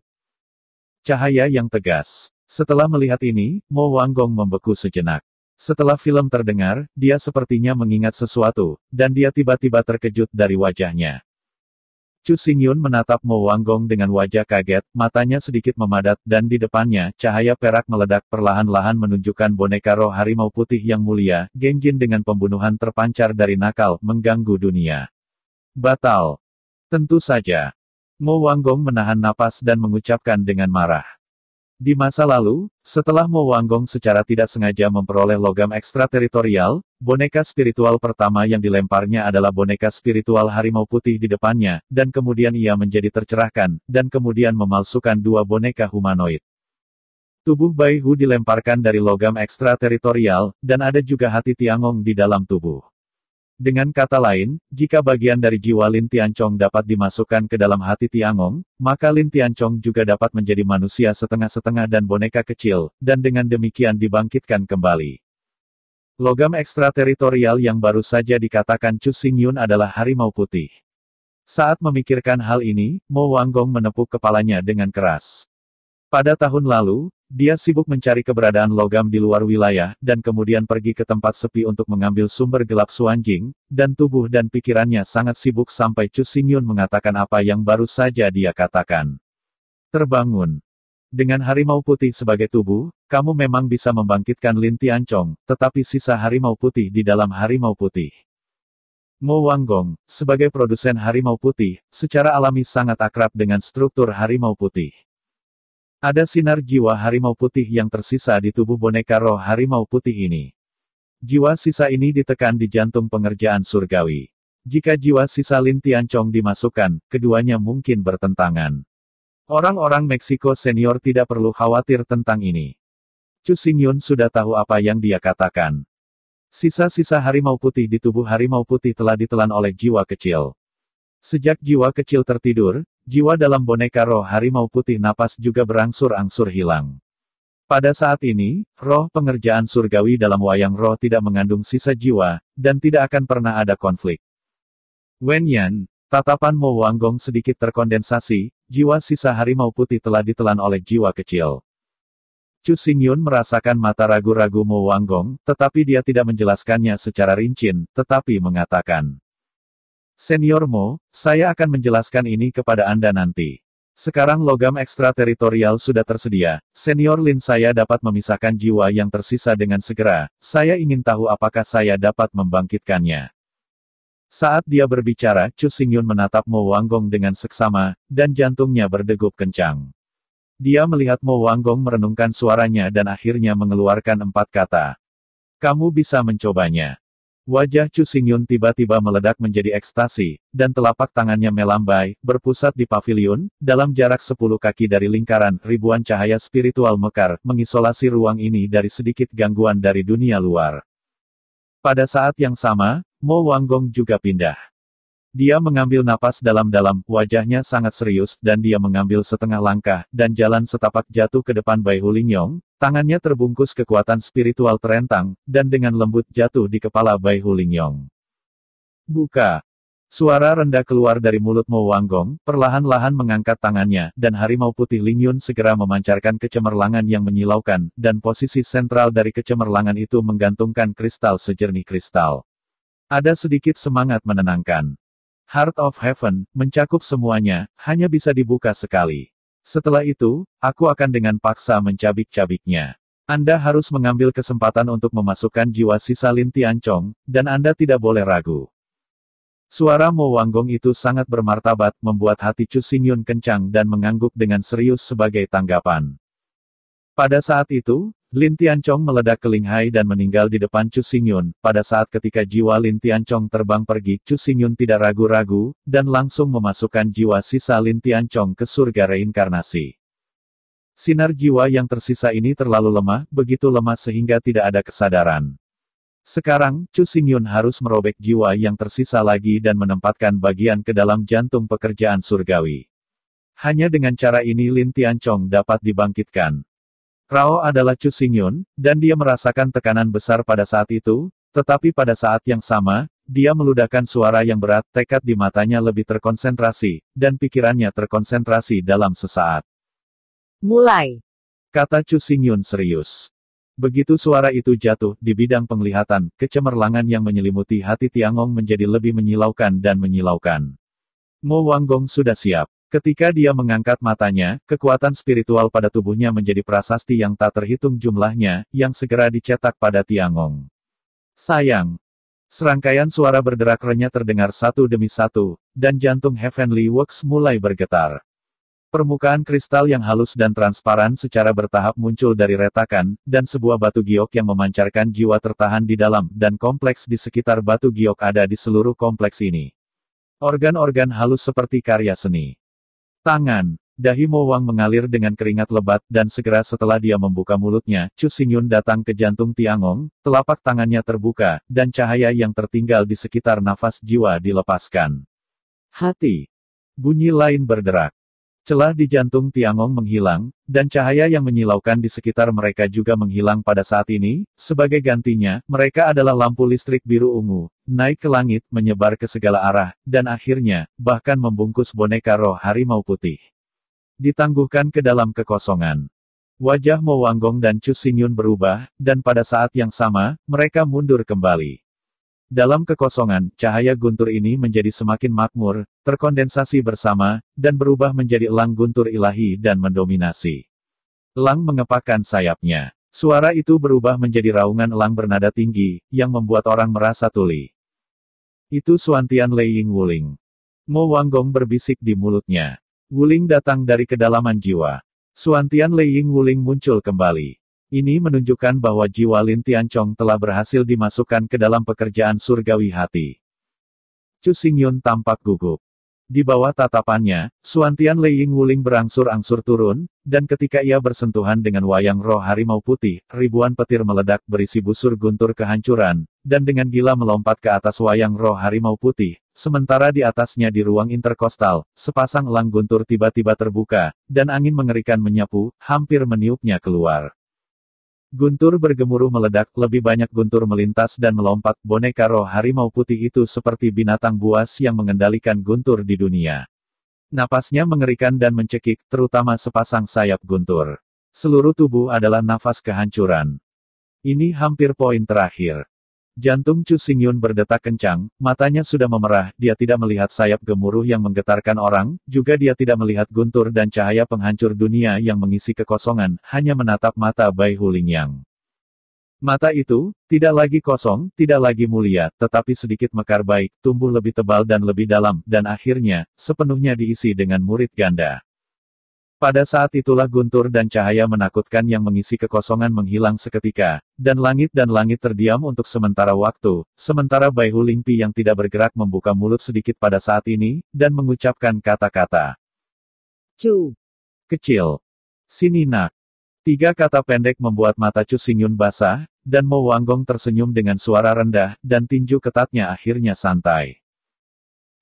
Cahaya yang tegas. Setelah melihat ini, Mo Wanggong membeku sejenak. Setelah film terdengar, dia sepertinya mengingat sesuatu, dan dia tiba-tiba terkejut dari wajahnya. Chu Xingyun menatap Mo Wanggong dengan wajah kaget, matanya sedikit memadat, dan di depannya, cahaya perak meledak perlahan-lahan menunjukkan boneka roh harimau putih yang mulia, Genjin dengan pembunuhan terpancar dari nakal, mengganggu dunia. Batal. Tentu saja. Mo Wanggong menahan napas dan mengucapkan dengan marah. Di masa lalu, setelah Mo Wanggong secara tidak sengaja memperoleh logam ekstrateritorial, boneka spiritual pertama yang dilemparnya adalah boneka spiritual harimau putih di depannya, dan kemudian ia menjadi tercerahkan, dan kemudian memalsukan dua boneka humanoid. Tubuh Bai Hu dilemparkan dari logam ekstrateritorial, dan ada juga hati Tiangong di dalam tubuh. Dengan kata lain, jika bagian dari jiwa Lin Tianchong dapat dimasukkan ke dalam hati Tiangong, maka Lin Tianchong juga dapat menjadi manusia setengah-setengah dan boneka kecil, dan dengan demikian dibangkitkan kembali. Logam ekstrateritorial yang baru saja dikatakan Chu Xingyun adalah harimau putih. Saat memikirkan hal ini, Mo Wanggong menepuk kepalanya dengan keras. Pada tahun lalu, dia sibuk mencari keberadaan logam di luar wilayah, dan kemudian pergi ke tempat sepi untuk mengambil sumber gelap Suanjing, dan tubuh dan pikirannya sangat sibuk sampai Chu Xingyun mengatakan apa yang baru saja dia katakan. Terbangun. Dengan harimau putih sebagai tubuh, kamu memang bisa membangkitkan Lin Tiancong, tetapi sisa harimau putih di dalam harimau putih. Mo Wanggong, sebagai produsen harimau putih, secara alami sangat akrab dengan struktur harimau putih. Ada sinar jiwa harimau putih yang tersisa di tubuh boneka roh harimau putih ini. Jiwa sisa ini ditekan di jantung pengerjaan surgawi. Jika jiwa sisa Lin Tiancong dimasukkan, keduanya mungkin bertentangan. Orang-orang Meksiko senior tidak perlu khawatir tentang ini. Chu Xingyun sudah tahu apa yang dia katakan. Sisa-sisa harimau putih di tubuh harimau putih telah ditelan oleh jiwa kecil. Sejak jiwa kecil tertidur, Jiwa dalam boneka roh harimau putih napas juga berangsur-angsur hilang. Pada saat ini, roh pengerjaan surgawi dalam wayang roh tidak mengandung sisa jiwa, dan tidak akan pernah ada konflik. Wen Yan, tatapan Mo Wanggong sedikit terkondensasi, jiwa sisa harimau putih telah ditelan oleh jiwa kecil. Chu Xingyun merasakan mata ragu-ragu Mo Wanggong, tetapi dia tidak menjelaskannya secara rinci tetapi mengatakan. Senior Mo, saya akan menjelaskan ini kepada Anda nanti. Sekarang logam ekstrateritorial sudah tersedia, senior Lin saya dapat memisahkan jiwa yang tersisa dengan segera, saya ingin tahu apakah saya dapat membangkitkannya. Saat dia berbicara, Chu Xingyun menatap Mo Wanggong dengan seksama, dan jantungnya berdegup kencang. Dia melihat Mo Wanggong merenungkan suaranya dan akhirnya mengeluarkan empat kata. Kamu bisa mencobanya. Wajah Chu Xingyun tiba-tiba meledak menjadi ekstasi, dan telapak tangannya melambai, berpusat di pavilion, dalam jarak 10 kaki dari lingkaran, ribuan cahaya spiritual mekar, mengisolasi ruang ini dari sedikit gangguan dari dunia luar. Pada saat yang sama, Mo Wanggong juga pindah. Dia mengambil napas dalam-dalam, wajahnya sangat serius, dan dia mengambil setengah langkah, dan jalan setapak jatuh ke depan Bai Hulingyong, Tangannya terbungkus kekuatan spiritual terentang, dan dengan lembut jatuh di kepala Bai Hulingyong. Buka! Suara rendah keluar dari mulut Mo Wanggong, perlahan-lahan mengangkat tangannya, dan harimau putih Lingyun segera memancarkan kecemerlangan yang menyilaukan, dan posisi sentral dari kecemerlangan itu menggantungkan kristal sejernih kristal. Ada sedikit semangat menenangkan. Heart of Heaven, mencakup semuanya, hanya bisa dibuka sekali. Setelah itu, aku akan dengan paksa mencabik-cabiknya. Anda harus mengambil kesempatan untuk memasukkan jiwa sisa Lin Ancong, dan Anda tidak boleh ragu. Suara Mo Wanggong itu sangat bermartabat, membuat hati Chu Xingyun kencang dan mengangguk dengan serius sebagai tanggapan. Pada saat itu, Lin Tianchong meledak ke Linghai dan meninggal di depan Chu Xingyun. Pada saat ketika jiwa Lin Tianchong terbang pergi, Chu Xingyun tidak ragu-ragu, dan langsung memasukkan jiwa sisa Lin Tianchong ke surga reinkarnasi. Sinar jiwa yang tersisa ini terlalu lemah, begitu lemah sehingga tidak ada kesadaran. Sekarang, Chu Xingyun harus merobek jiwa yang tersisa lagi dan menempatkan bagian ke dalam jantung pekerjaan surgawi. Hanya dengan cara ini Lin Tianchong dapat dibangkitkan. Rao adalah Chu Xingyun, dan dia merasakan tekanan besar pada saat itu, tetapi pada saat yang sama, dia meludahkan suara yang berat, tekad di matanya lebih terkonsentrasi, dan pikirannya terkonsentrasi dalam sesaat. Mulai. Kata Chu Xingyun serius. Begitu suara itu jatuh, di bidang penglihatan, kecemerlangan yang menyelimuti hati Tiangong menjadi lebih menyilaukan dan menyilaukan. Mo Wanggong sudah siap. Ketika dia mengangkat matanya, kekuatan spiritual pada tubuhnya menjadi prasasti yang tak terhitung jumlahnya, yang segera dicetak pada Tiangong. Sayang. Serangkaian suara berderak renyah terdengar satu demi satu, dan jantung Heavenly Works mulai bergetar. Permukaan kristal yang halus dan transparan secara bertahap muncul dari retakan, dan sebuah batu giok yang memancarkan jiwa tertahan di dalam, dan kompleks di sekitar batu giok ada di seluruh kompleks ini. Organ-organ halus seperti karya seni. Tangan. Dahi Mo Wang mengalir dengan keringat lebat, dan segera setelah dia membuka mulutnya, Chu Xingyun datang ke jantung Tiangong, telapak tangannya terbuka, dan cahaya yang tertinggal di sekitar nafas jiwa dilepaskan. Hati. Bunyi lain berderak. Celah di jantung Tiangong menghilang, dan cahaya yang menyilaukan di sekitar mereka juga menghilang pada saat ini, sebagai gantinya, mereka adalah lampu listrik biru ungu, naik ke langit, menyebar ke segala arah, dan akhirnya, bahkan membungkus boneka roh harimau putih. Ditangguhkan ke dalam kekosongan. Wajah Mo Wanggong dan Chu Xingyun berubah, dan pada saat yang sama, mereka mundur kembali. Dalam kekosongan, cahaya guntur ini menjadi semakin makmur, terkondensasi bersama, dan berubah menjadi elang guntur ilahi dan mendominasi. Elang mengepakkan sayapnya. Suara itu berubah menjadi raungan elang bernada tinggi, yang membuat orang merasa tuli. Itu Suantian Leying Wuling. Mo Wanggong berbisik di mulutnya. Wuling datang dari kedalaman jiwa. Suantian Leying Wuling muncul kembali. Ini menunjukkan bahwa jiwa Lin Tianchong telah berhasil dimasukkan ke dalam pekerjaan surgawi hati. Chu Xingyun tampak gugup. Di bawah tatapannya, Suantian Leying Wuling berangsur-angsur turun, dan ketika ia bersentuhan dengan wayang roh harimau putih, ribuan petir meledak berisi busur guntur kehancuran, dan dengan gila melompat ke atas wayang roh harimau putih, sementara di atasnya di ruang interkostal, sepasang elang guntur tiba-tiba terbuka, dan angin mengerikan menyapu, hampir meniupnya keluar. Guntur bergemuruh meledak, lebih banyak guntur melintas dan melompat, boneka roh harimau putih itu seperti binatang buas yang mengendalikan guntur di dunia. Napasnya mengerikan dan mencekik, terutama sepasang sayap guntur. Seluruh tubuh adalah nafas kehancuran. Ini hampir poin terakhir. Jantung Chu Xingyun berdetak kencang, matanya sudah memerah, dia tidak melihat sayap gemuruh yang menggetarkan orang, juga dia tidak melihat guntur dan cahaya penghancur dunia yang mengisi kekosongan, hanya menatap mata Bai Huling yang Mata itu, tidak lagi kosong, tidak lagi mulia, tetapi sedikit mekar baik, tumbuh lebih tebal dan lebih dalam, dan akhirnya, sepenuhnya diisi dengan murid ganda. Pada saat itulah guntur dan cahaya menakutkan yang mengisi kekosongan menghilang seketika, dan langit dan langit terdiam untuk sementara waktu, sementara Bai Hulingpi yang tidak bergerak membuka mulut sedikit pada saat ini, dan mengucapkan kata-kata. Cu. Kecil. sini nak. Tiga kata pendek membuat mata Cu Singyun basah, dan Mo Wanggong tersenyum dengan suara rendah, dan tinju ketatnya akhirnya santai.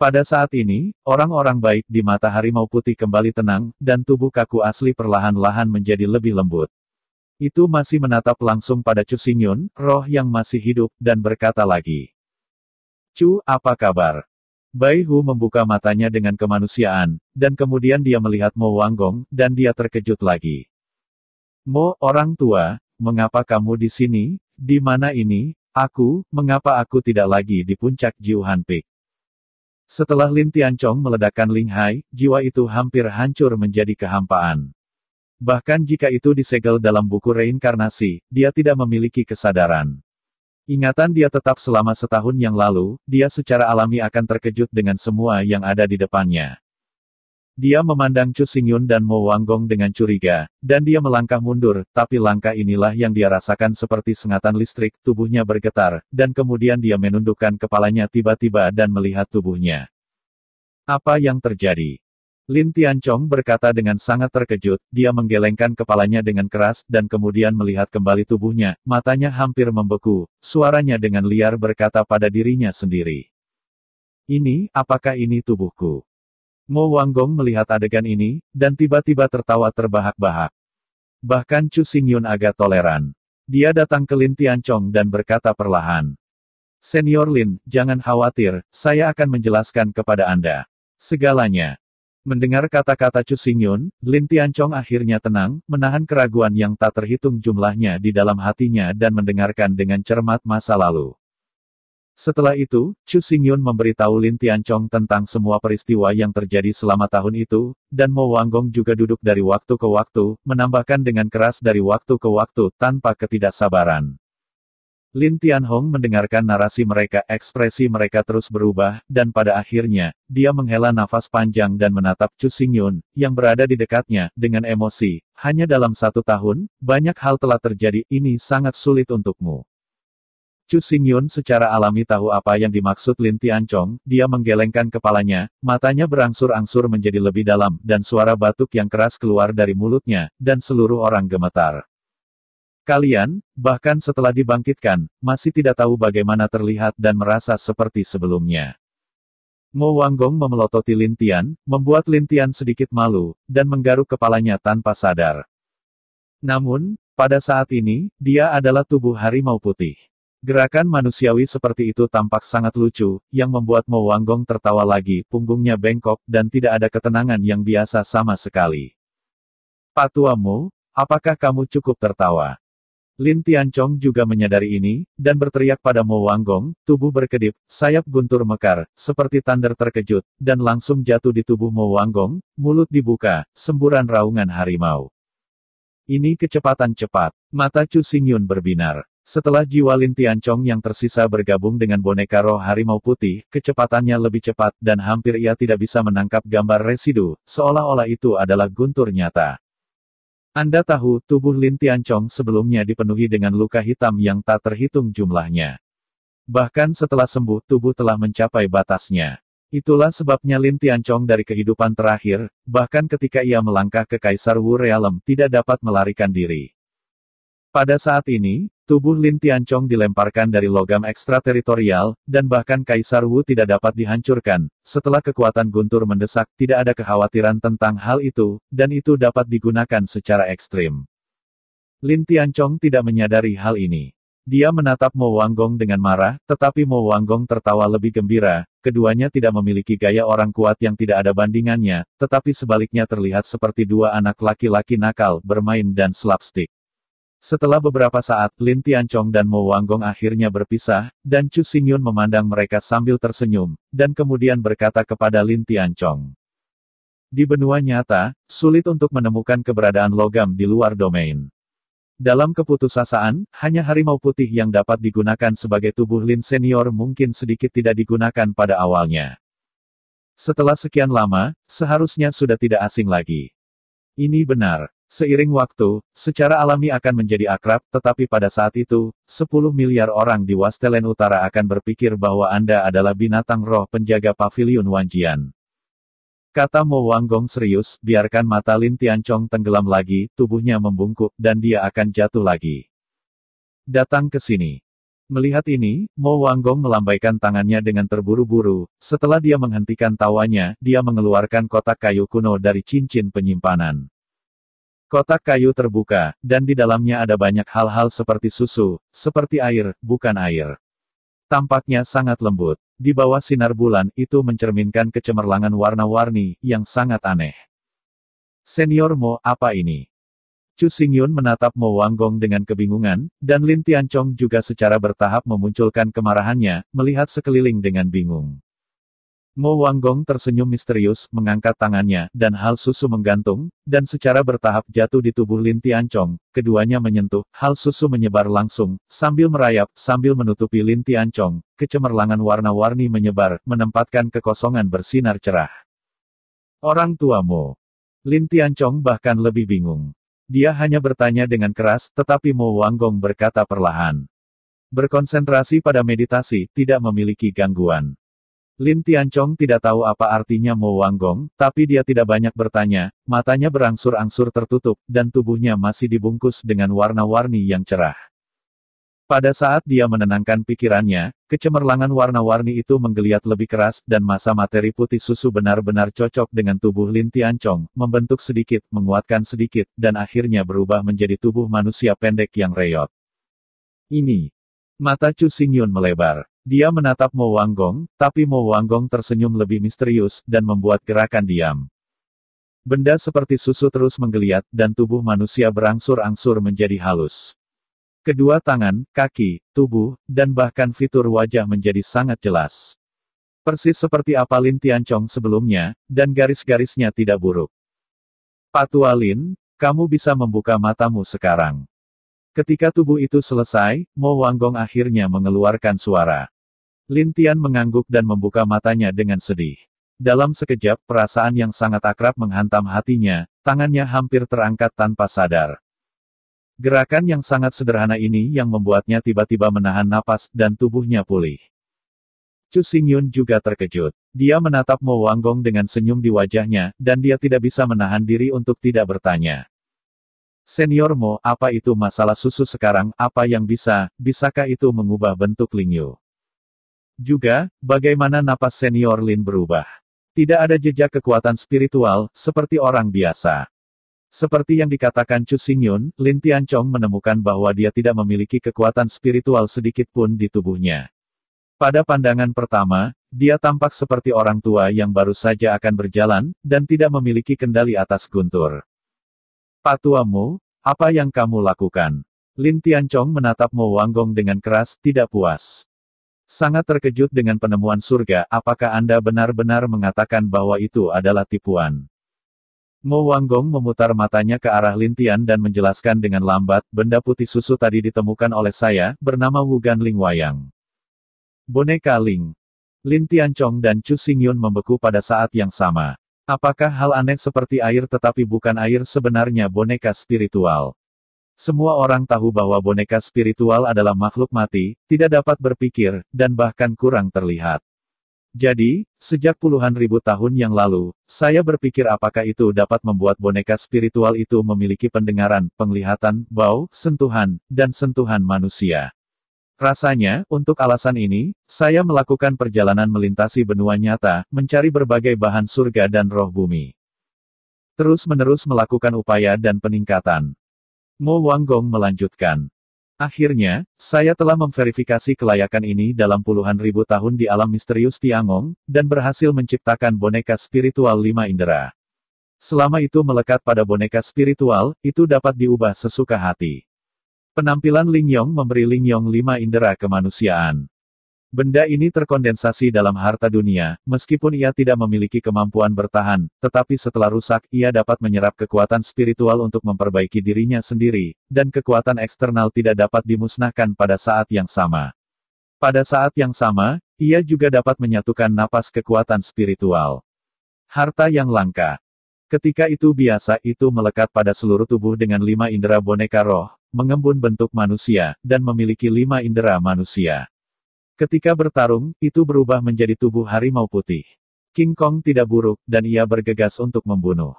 Pada saat ini, orang-orang baik di mata harimau putih kembali tenang, dan tubuh kaku asli perlahan-lahan menjadi lebih lembut. Itu masih menatap langsung pada Chu Xingyun, roh yang masih hidup, dan berkata lagi. Chu, apa kabar? Bai Hu membuka matanya dengan kemanusiaan, dan kemudian dia melihat Mo Wanggong, dan dia terkejut lagi. Mo, orang tua, mengapa kamu di sini, di mana ini, aku, mengapa aku tidak lagi di puncak Jiuhan Peak? Setelah Lin Tianchong meledakkan Ling Hai, jiwa itu hampir hancur menjadi kehampaan. Bahkan jika itu disegel dalam buku reinkarnasi, dia tidak memiliki kesadaran. Ingatan dia tetap selama setahun yang lalu, dia secara alami akan terkejut dengan semua yang ada di depannya. Dia memandang Chu Xingyun dan Mo Wanggong dengan curiga, dan dia melangkah mundur, tapi langkah inilah yang dia rasakan seperti sengatan listrik, tubuhnya bergetar, dan kemudian dia menundukkan kepalanya tiba-tiba dan melihat tubuhnya. Apa yang terjadi? Lin Tianchong berkata dengan sangat terkejut, dia menggelengkan kepalanya dengan keras, dan kemudian melihat kembali tubuhnya, matanya hampir membeku, suaranya dengan liar berkata pada dirinya sendiri. Ini, apakah ini tubuhku? Mo Wanggong melihat adegan ini, dan tiba-tiba tertawa terbahak-bahak. Bahkan Chu Xingyun agak toleran. Dia datang ke Lin Tianchong dan berkata perlahan. Senior Lin, jangan khawatir, saya akan menjelaskan kepada Anda. Segalanya. Mendengar kata-kata Chu Xingyun, Lin Tianchong akhirnya tenang, menahan keraguan yang tak terhitung jumlahnya di dalam hatinya dan mendengarkan dengan cermat masa lalu. Setelah itu, Chu Xingyun memberitahu Lin Tianchong tentang semua peristiwa yang terjadi selama tahun itu, dan Mo Wanggong juga duduk dari waktu ke waktu, menambahkan dengan keras dari waktu ke waktu tanpa ketidaksabaran. Lin Tianhong mendengarkan narasi mereka, ekspresi mereka terus berubah, dan pada akhirnya, dia menghela nafas panjang dan menatap Chu Xingyun, yang berada di dekatnya, dengan emosi. Hanya dalam satu tahun, banyak hal telah terjadi, ini sangat sulit untukmu. Chu Xingyun secara alami tahu apa yang dimaksud Lin dia menggelengkan kepalanya, matanya berangsur-angsur menjadi lebih dalam, dan suara batuk yang keras keluar dari mulutnya, dan seluruh orang gemetar. Kalian, bahkan setelah dibangkitkan, masih tidak tahu bagaimana terlihat dan merasa seperti sebelumnya. Mo Wanggong memelototi Lin Tian, membuat Lin Tian sedikit malu, dan menggaruk kepalanya tanpa sadar. Namun, pada saat ini, dia adalah tubuh harimau putih. Gerakan manusiawi seperti itu tampak sangat lucu, yang membuat Mo Wanggong tertawa lagi, punggungnya bengkok, dan tidak ada ketenangan yang biasa sama sekali. Patuamu, apakah kamu cukup tertawa? Lin Tianchong juga menyadari ini, dan berteriak pada Mo Wanggong, tubuh berkedip, sayap guntur mekar, seperti tander terkejut, dan langsung jatuh di tubuh Mo Wanggong, mulut dibuka, semburan raungan harimau. Ini kecepatan cepat, mata Chu Xingyun berbinar. Setelah jiwa Lin Tiancong yang tersisa bergabung dengan boneka roh harimau putih, kecepatannya lebih cepat dan hampir ia tidak bisa menangkap gambar residu, seolah-olah itu adalah guntur nyata. Anda tahu, tubuh Lin Tiancong sebelumnya dipenuhi dengan luka hitam yang tak terhitung jumlahnya. Bahkan setelah sembuh, tubuh telah mencapai batasnya. Itulah sebabnya Lin Tiancong dari kehidupan terakhir, bahkan ketika ia melangkah ke Kaisar Wu Realem tidak dapat melarikan diri. Pada saat ini, tubuh Lin Tianchong dilemparkan dari logam ekstrateritorial, dan bahkan Kaisar Wu tidak dapat dihancurkan. Setelah kekuatan guntur mendesak, tidak ada kekhawatiran tentang hal itu, dan itu dapat digunakan secara ekstrim. Lin Tianchong tidak menyadari hal ini. Dia menatap Mo Wanggong dengan marah, tetapi Mo Wanggong tertawa lebih gembira, keduanya tidak memiliki gaya orang kuat yang tidak ada bandingannya, tetapi sebaliknya terlihat seperti dua anak laki-laki nakal bermain dan slapstick. Setelah beberapa saat, Lin Tianchong dan Mo Wanggong akhirnya berpisah, dan Chu Xingyun memandang mereka sambil tersenyum, dan kemudian berkata kepada Lin Tianchong. Di benua nyata, sulit untuk menemukan keberadaan logam di luar domain. Dalam keputusasaan, hanya harimau putih yang dapat digunakan sebagai tubuh Lin Senior mungkin sedikit tidak digunakan pada awalnya. Setelah sekian lama, seharusnya sudah tidak asing lagi. Ini benar, Seiring waktu, secara alami akan menjadi akrab, tetapi pada saat itu, 10 miliar orang di Wastelen Utara akan berpikir bahwa Anda adalah binatang roh penjaga pavilion Wanjian. Kata Mo Wanggong serius, biarkan mata Lin Tiancong tenggelam lagi, tubuhnya membungkuk, dan dia akan jatuh lagi. Datang ke sini. Melihat ini, Mo Wanggong melambaikan tangannya dengan terburu-buru, setelah dia menghentikan tawanya, dia mengeluarkan kotak kayu kuno dari cincin penyimpanan. Kotak kayu terbuka, dan di dalamnya ada banyak hal-hal seperti susu, seperti air, bukan air. Tampaknya sangat lembut. Di bawah sinar bulan, itu mencerminkan kecemerlangan warna-warni, yang sangat aneh. Senior Mo, apa ini? Chu Xingyun menatap Mo Wanggong dengan kebingungan, dan Lin Tianchong juga secara bertahap memunculkan kemarahannya, melihat sekeliling dengan bingung. Mo Wanggong tersenyum misterius, mengangkat tangannya, dan hal susu menggantung, dan secara bertahap jatuh di tubuh Lin Tiancong, keduanya menyentuh, hal susu menyebar langsung, sambil merayap, sambil menutupi Lin Tiancong, kecemerlangan warna-warni menyebar, menempatkan kekosongan bersinar cerah. Orang tua Mo. Lin Tiancong bahkan lebih bingung. Dia hanya bertanya dengan keras, tetapi Mo Wanggong berkata perlahan. Berkonsentrasi pada meditasi, tidak memiliki gangguan. Lin Tianchong tidak tahu apa artinya Mo Wanggong, tapi dia tidak banyak bertanya, matanya berangsur-angsur tertutup, dan tubuhnya masih dibungkus dengan warna-warni yang cerah. Pada saat dia menenangkan pikirannya, kecemerlangan warna-warni itu menggeliat lebih keras, dan masa materi putih susu benar-benar cocok dengan tubuh Lin Tianchong, membentuk sedikit, menguatkan sedikit, dan akhirnya berubah menjadi tubuh manusia pendek yang reyot. Ini. Mata Chu Xingyun melebar. Dia menatap Mo Wanggong, tapi Mo Wanggong tersenyum lebih misterius, dan membuat gerakan diam. Benda seperti susu terus menggeliat, dan tubuh manusia berangsur-angsur menjadi halus. Kedua tangan, kaki, tubuh, dan bahkan fitur wajah menjadi sangat jelas. Persis seperti apa Lin Tianchong sebelumnya, dan garis-garisnya tidak buruk. Patua Lin, kamu bisa membuka matamu sekarang. Ketika tubuh itu selesai, Mo Wanggong akhirnya mengeluarkan suara. Lin Tian mengangguk dan membuka matanya dengan sedih. Dalam sekejap perasaan yang sangat akrab menghantam hatinya, tangannya hampir terangkat tanpa sadar. Gerakan yang sangat sederhana ini yang membuatnya tiba-tiba menahan napas dan tubuhnya pulih. Chu Xingyun juga terkejut. Dia menatap Mo Wanggong dengan senyum di wajahnya, dan dia tidak bisa menahan diri untuk tidak bertanya. Senior Mo, apa itu masalah susu sekarang, apa yang bisa, bisakah itu mengubah bentuk Lingyu? Juga, bagaimana napas senior Lin berubah? Tidak ada jejak kekuatan spiritual, seperti orang biasa. Seperti yang dikatakan Chu Xingyun, Lin Tianchong menemukan bahwa dia tidak memiliki kekuatan spiritual sedikit pun di tubuhnya. Pada pandangan pertama, dia tampak seperti orang tua yang baru saja akan berjalan, dan tidak memiliki kendali atas guntur. Pak mu, apa yang kamu lakukan? Lin Tianchong menatap Mo Wanggong dengan keras, tidak puas. Sangat terkejut dengan penemuan surga, apakah Anda benar-benar mengatakan bahwa itu adalah tipuan? Mo Wanggong memutar matanya ke arah Lin Tian dan menjelaskan dengan lambat, benda putih susu tadi ditemukan oleh saya, bernama Wugan Ling Wayang. Boneka Ling. Lin Tianchong dan Chu Xingyun membeku pada saat yang sama. Apakah hal aneh seperti air tetapi bukan air sebenarnya boneka spiritual? Semua orang tahu bahwa boneka spiritual adalah makhluk mati, tidak dapat berpikir, dan bahkan kurang terlihat. Jadi, sejak puluhan ribu tahun yang lalu, saya berpikir apakah itu dapat membuat boneka spiritual itu memiliki pendengaran, penglihatan, bau, sentuhan, dan sentuhan manusia. Rasanya, untuk alasan ini, saya melakukan perjalanan melintasi benua nyata, mencari berbagai bahan surga dan roh bumi. Terus-menerus melakukan upaya dan peningkatan. Mo Wanggong melanjutkan. Akhirnya, saya telah memverifikasi kelayakan ini dalam puluhan ribu tahun di alam misterius Tiangong, dan berhasil menciptakan boneka spiritual lima indera. Selama itu melekat pada boneka spiritual, itu dapat diubah sesuka hati. Penampilan Ling Yong memberi Ling Yong lima indera kemanusiaan. Benda ini terkondensasi dalam harta dunia, meskipun ia tidak memiliki kemampuan bertahan, tetapi setelah rusak, ia dapat menyerap kekuatan spiritual untuk memperbaiki dirinya sendiri, dan kekuatan eksternal tidak dapat dimusnahkan pada saat yang sama. Pada saat yang sama, ia juga dapat menyatukan napas kekuatan spiritual. Harta yang langka. Ketika itu biasa itu melekat pada seluruh tubuh dengan lima indera boneka roh, mengembun bentuk manusia, dan memiliki lima indera manusia. Ketika bertarung, itu berubah menjadi tubuh harimau putih. King Kong tidak buruk, dan ia bergegas untuk membunuh.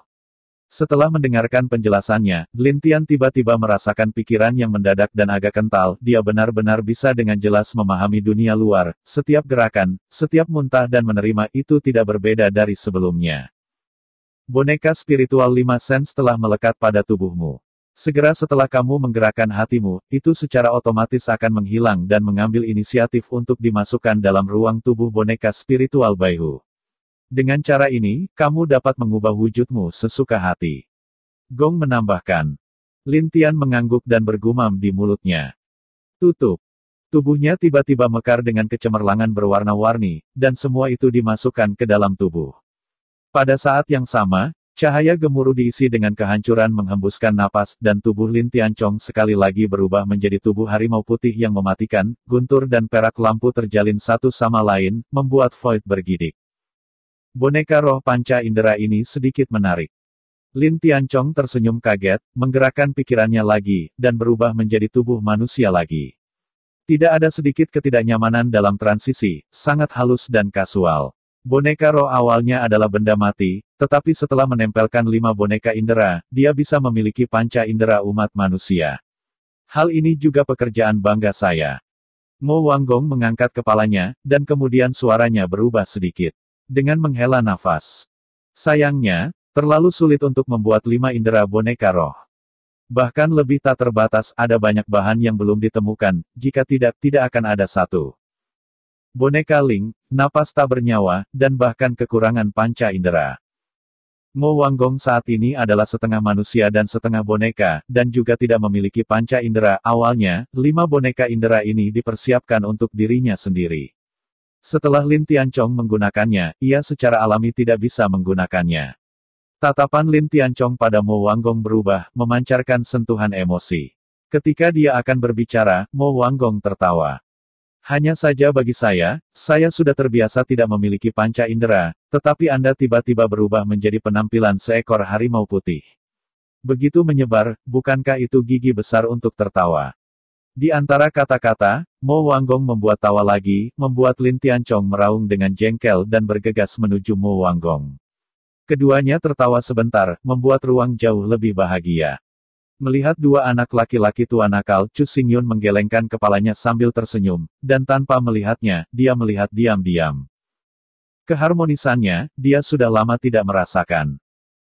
Setelah mendengarkan penjelasannya, Lintian tiba-tiba merasakan pikiran yang mendadak dan agak kental, dia benar-benar bisa dengan jelas memahami dunia luar, setiap gerakan, setiap muntah dan menerima itu tidak berbeda dari sebelumnya. Boneka spiritual lima sense telah melekat pada tubuhmu. Segera setelah kamu menggerakkan hatimu, itu secara otomatis akan menghilang dan mengambil inisiatif untuk dimasukkan dalam ruang tubuh boneka spiritual Baihu. Dengan cara ini, kamu dapat mengubah wujudmu sesuka hati. Gong menambahkan. Lintian mengangguk dan bergumam di mulutnya. Tutup. Tubuhnya tiba-tiba mekar dengan kecemerlangan berwarna-warni, dan semua itu dimasukkan ke dalam tubuh. Pada saat yang sama, cahaya gemuruh diisi dengan kehancuran menghembuskan napas, dan tubuh Lin Tianchong sekali lagi berubah menjadi tubuh harimau putih yang mematikan, guntur dan perak lampu terjalin satu sama lain, membuat Void bergidik. Boneka roh panca indera ini sedikit menarik. Lin Tianchong tersenyum kaget, menggerakkan pikirannya lagi, dan berubah menjadi tubuh manusia lagi. Tidak ada sedikit ketidaknyamanan dalam transisi, sangat halus dan kasual. Boneka roh awalnya adalah benda mati, tetapi setelah menempelkan lima boneka indera, dia bisa memiliki panca indera umat manusia. Hal ini juga pekerjaan bangga saya. Mo Wanggong mengangkat kepalanya, dan kemudian suaranya berubah sedikit. Dengan menghela nafas. Sayangnya, terlalu sulit untuk membuat lima indera boneka roh. Bahkan lebih tak terbatas ada banyak bahan yang belum ditemukan, jika tidak, tidak akan ada satu boneka Ling, napas tak bernyawa, dan bahkan kekurangan panca indera. Mo Wanggong saat ini adalah setengah manusia dan setengah boneka, dan juga tidak memiliki panca indera. Awalnya, lima boneka indera ini dipersiapkan untuk dirinya sendiri. Setelah Lin Tianchong menggunakannya, ia secara alami tidak bisa menggunakannya. Tatapan Lin Tianchong pada Mo Wanggong berubah, memancarkan sentuhan emosi. Ketika dia akan berbicara, Mo Wanggong tertawa. Hanya saja bagi saya, saya sudah terbiasa tidak memiliki panca indera, tetapi Anda tiba-tiba berubah menjadi penampilan seekor harimau putih. Begitu menyebar, bukankah itu gigi besar untuk tertawa? Di antara kata-kata, Mo Wanggong membuat tawa lagi, membuat Lin Tiancong meraung dengan jengkel dan bergegas menuju Mo Wanggong. Keduanya tertawa sebentar, membuat ruang jauh lebih bahagia. Melihat dua anak laki-laki tua nakal, Chu Yun menggelengkan kepalanya sambil tersenyum, dan tanpa melihatnya, dia melihat diam-diam. Keharmonisannya, dia sudah lama tidak merasakan.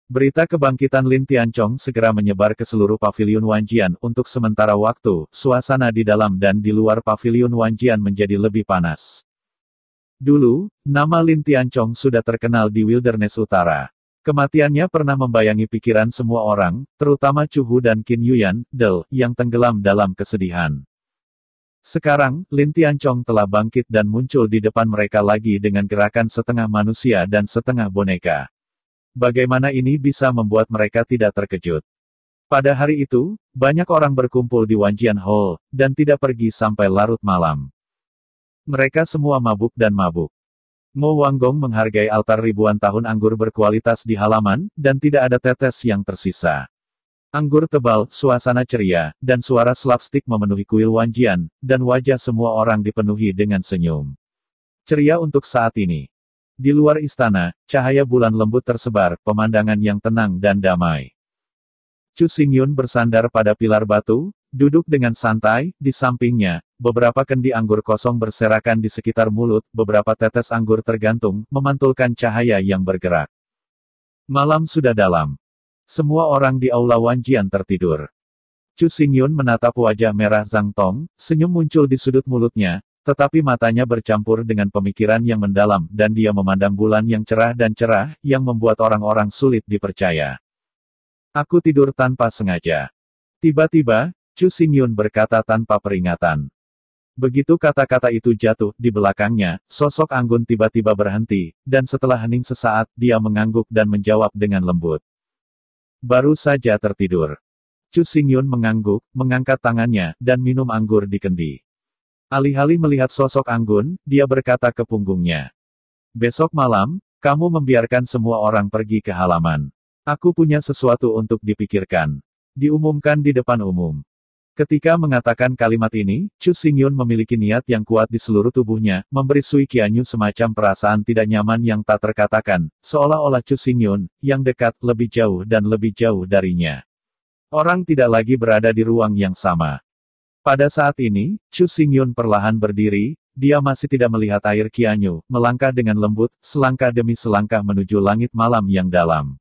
Berita kebangkitan Lin Tianchong segera menyebar ke seluruh pavilion Wanjian untuk sementara waktu, suasana di dalam dan di luar pavilion Wanjian menjadi lebih panas. Dulu, nama Lin Tianchong sudah terkenal di Wilderness Utara, Kematiannya pernah membayangi pikiran semua orang, terutama Chuhu dan Qin Yuyan, Del, yang tenggelam dalam kesedihan. Sekarang, Lin Tianchong telah bangkit dan muncul di depan mereka lagi dengan gerakan setengah manusia dan setengah boneka. Bagaimana ini bisa membuat mereka tidak terkejut? Pada hari itu, banyak orang berkumpul di Wanjian Hall, dan tidak pergi sampai larut malam. Mereka semua mabuk dan mabuk. Mo Wanggong menghargai altar ribuan tahun anggur berkualitas di halaman, dan tidak ada tetes yang tersisa. Anggur tebal, suasana ceria, dan suara slapstick memenuhi kuil Wanjian, dan wajah semua orang dipenuhi dengan senyum. Ceria untuk saat ini. Di luar istana, cahaya bulan lembut tersebar, pemandangan yang tenang dan damai. Chu Xingyun bersandar pada pilar batu, duduk dengan santai, di sampingnya, beberapa kendi anggur kosong berserakan di sekitar mulut, beberapa tetes anggur tergantung, memantulkan cahaya yang bergerak. Malam sudah dalam. Semua orang di aula Wanjian tertidur. Chu Xingyun menatap wajah merah Zhang Tong, senyum muncul di sudut mulutnya, tetapi matanya bercampur dengan pemikiran yang mendalam, dan dia memandang bulan yang cerah dan cerah, yang membuat orang-orang sulit dipercaya. Aku tidur tanpa sengaja. Tiba-tiba, Chu Xingyun berkata tanpa peringatan. Begitu kata-kata itu jatuh, di belakangnya, sosok Anggun tiba-tiba berhenti, dan setelah hening sesaat, dia mengangguk dan menjawab dengan lembut. Baru saja tertidur. Chu Xingyun mengangguk, mengangkat tangannya, dan minum anggur di kendi. Alih-alih melihat sosok Anggun, dia berkata ke punggungnya. Besok malam, kamu membiarkan semua orang pergi ke halaman. Aku punya sesuatu untuk dipikirkan. Diumumkan di depan umum. Ketika mengatakan kalimat ini, Chu Xingyun memiliki niat yang kuat di seluruh tubuhnya, memberi Sui Qianyu semacam perasaan tidak nyaman yang tak terkatakan, seolah-olah Chu Xingyun, yang dekat, lebih jauh dan lebih jauh darinya. Orang tidak lagi berada di ruang yang sama. Pada saat ini, Chu Xingyun perlahan berdiri, dia masih tidak melihat air Qianyu, melangkah dengan lembut, selangkah demi selangkah menuju langit malam yang dalam.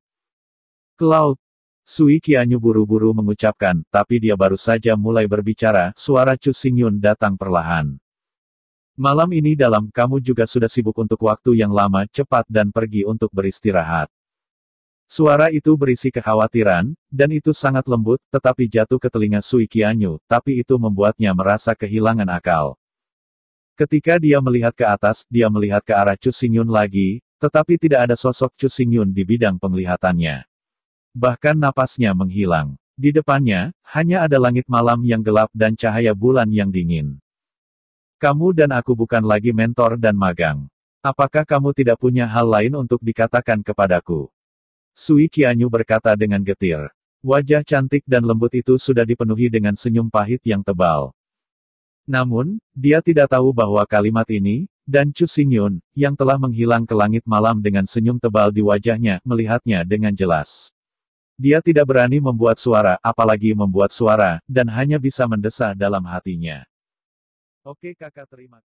Ke laut. Sui Kianyu buru-buru mengucapkan, tapi dia baru saja mulai berbicara, suara Chu Xingyun datang perlahan. Malam ini dalam kamu juga sudah sibuk untuk waktu yang lama, cepat dan pergi untuk beristirahat. Suara itu berisi kekhawatiran, dan itu sangat lembut, tetapi jatuh ke telinga Sui Kianyu, tapi itu membuatnya merasa kehilangan akal. Ketika dia melihat ke atas, dia melihat ke arah Chu Xingyun lagi, tetapi tidak ada sosok Chu Xingyun di bidang penglihatannya. Bahkan napasnya menghilang. Di depannya, hanya ada langit malam yang gelap dan cahaya bulan yang dingin. Kamu dan aku bukan lagi mentor dan magang. Apakah kamu tidak punya hal lain untuk dikatakan kepadaku? Sui Kianyu berkata dengan getir. Wajah cantik dan lembut itu sudah dipenuhi dengan senyum pahit yang tebal. Namun, dia tidak tahu bahwa kalimat ini, dan Chu Xingyun, yang telah menghilang ke langit malam dengan senyum tebal di wajahnya, melihatnya dengan jelas. Dia tidak berani membuat suara, apalagi membuat suara, dan hanya bisa mendesah dalam hatinya. Oke kakak terima kasih.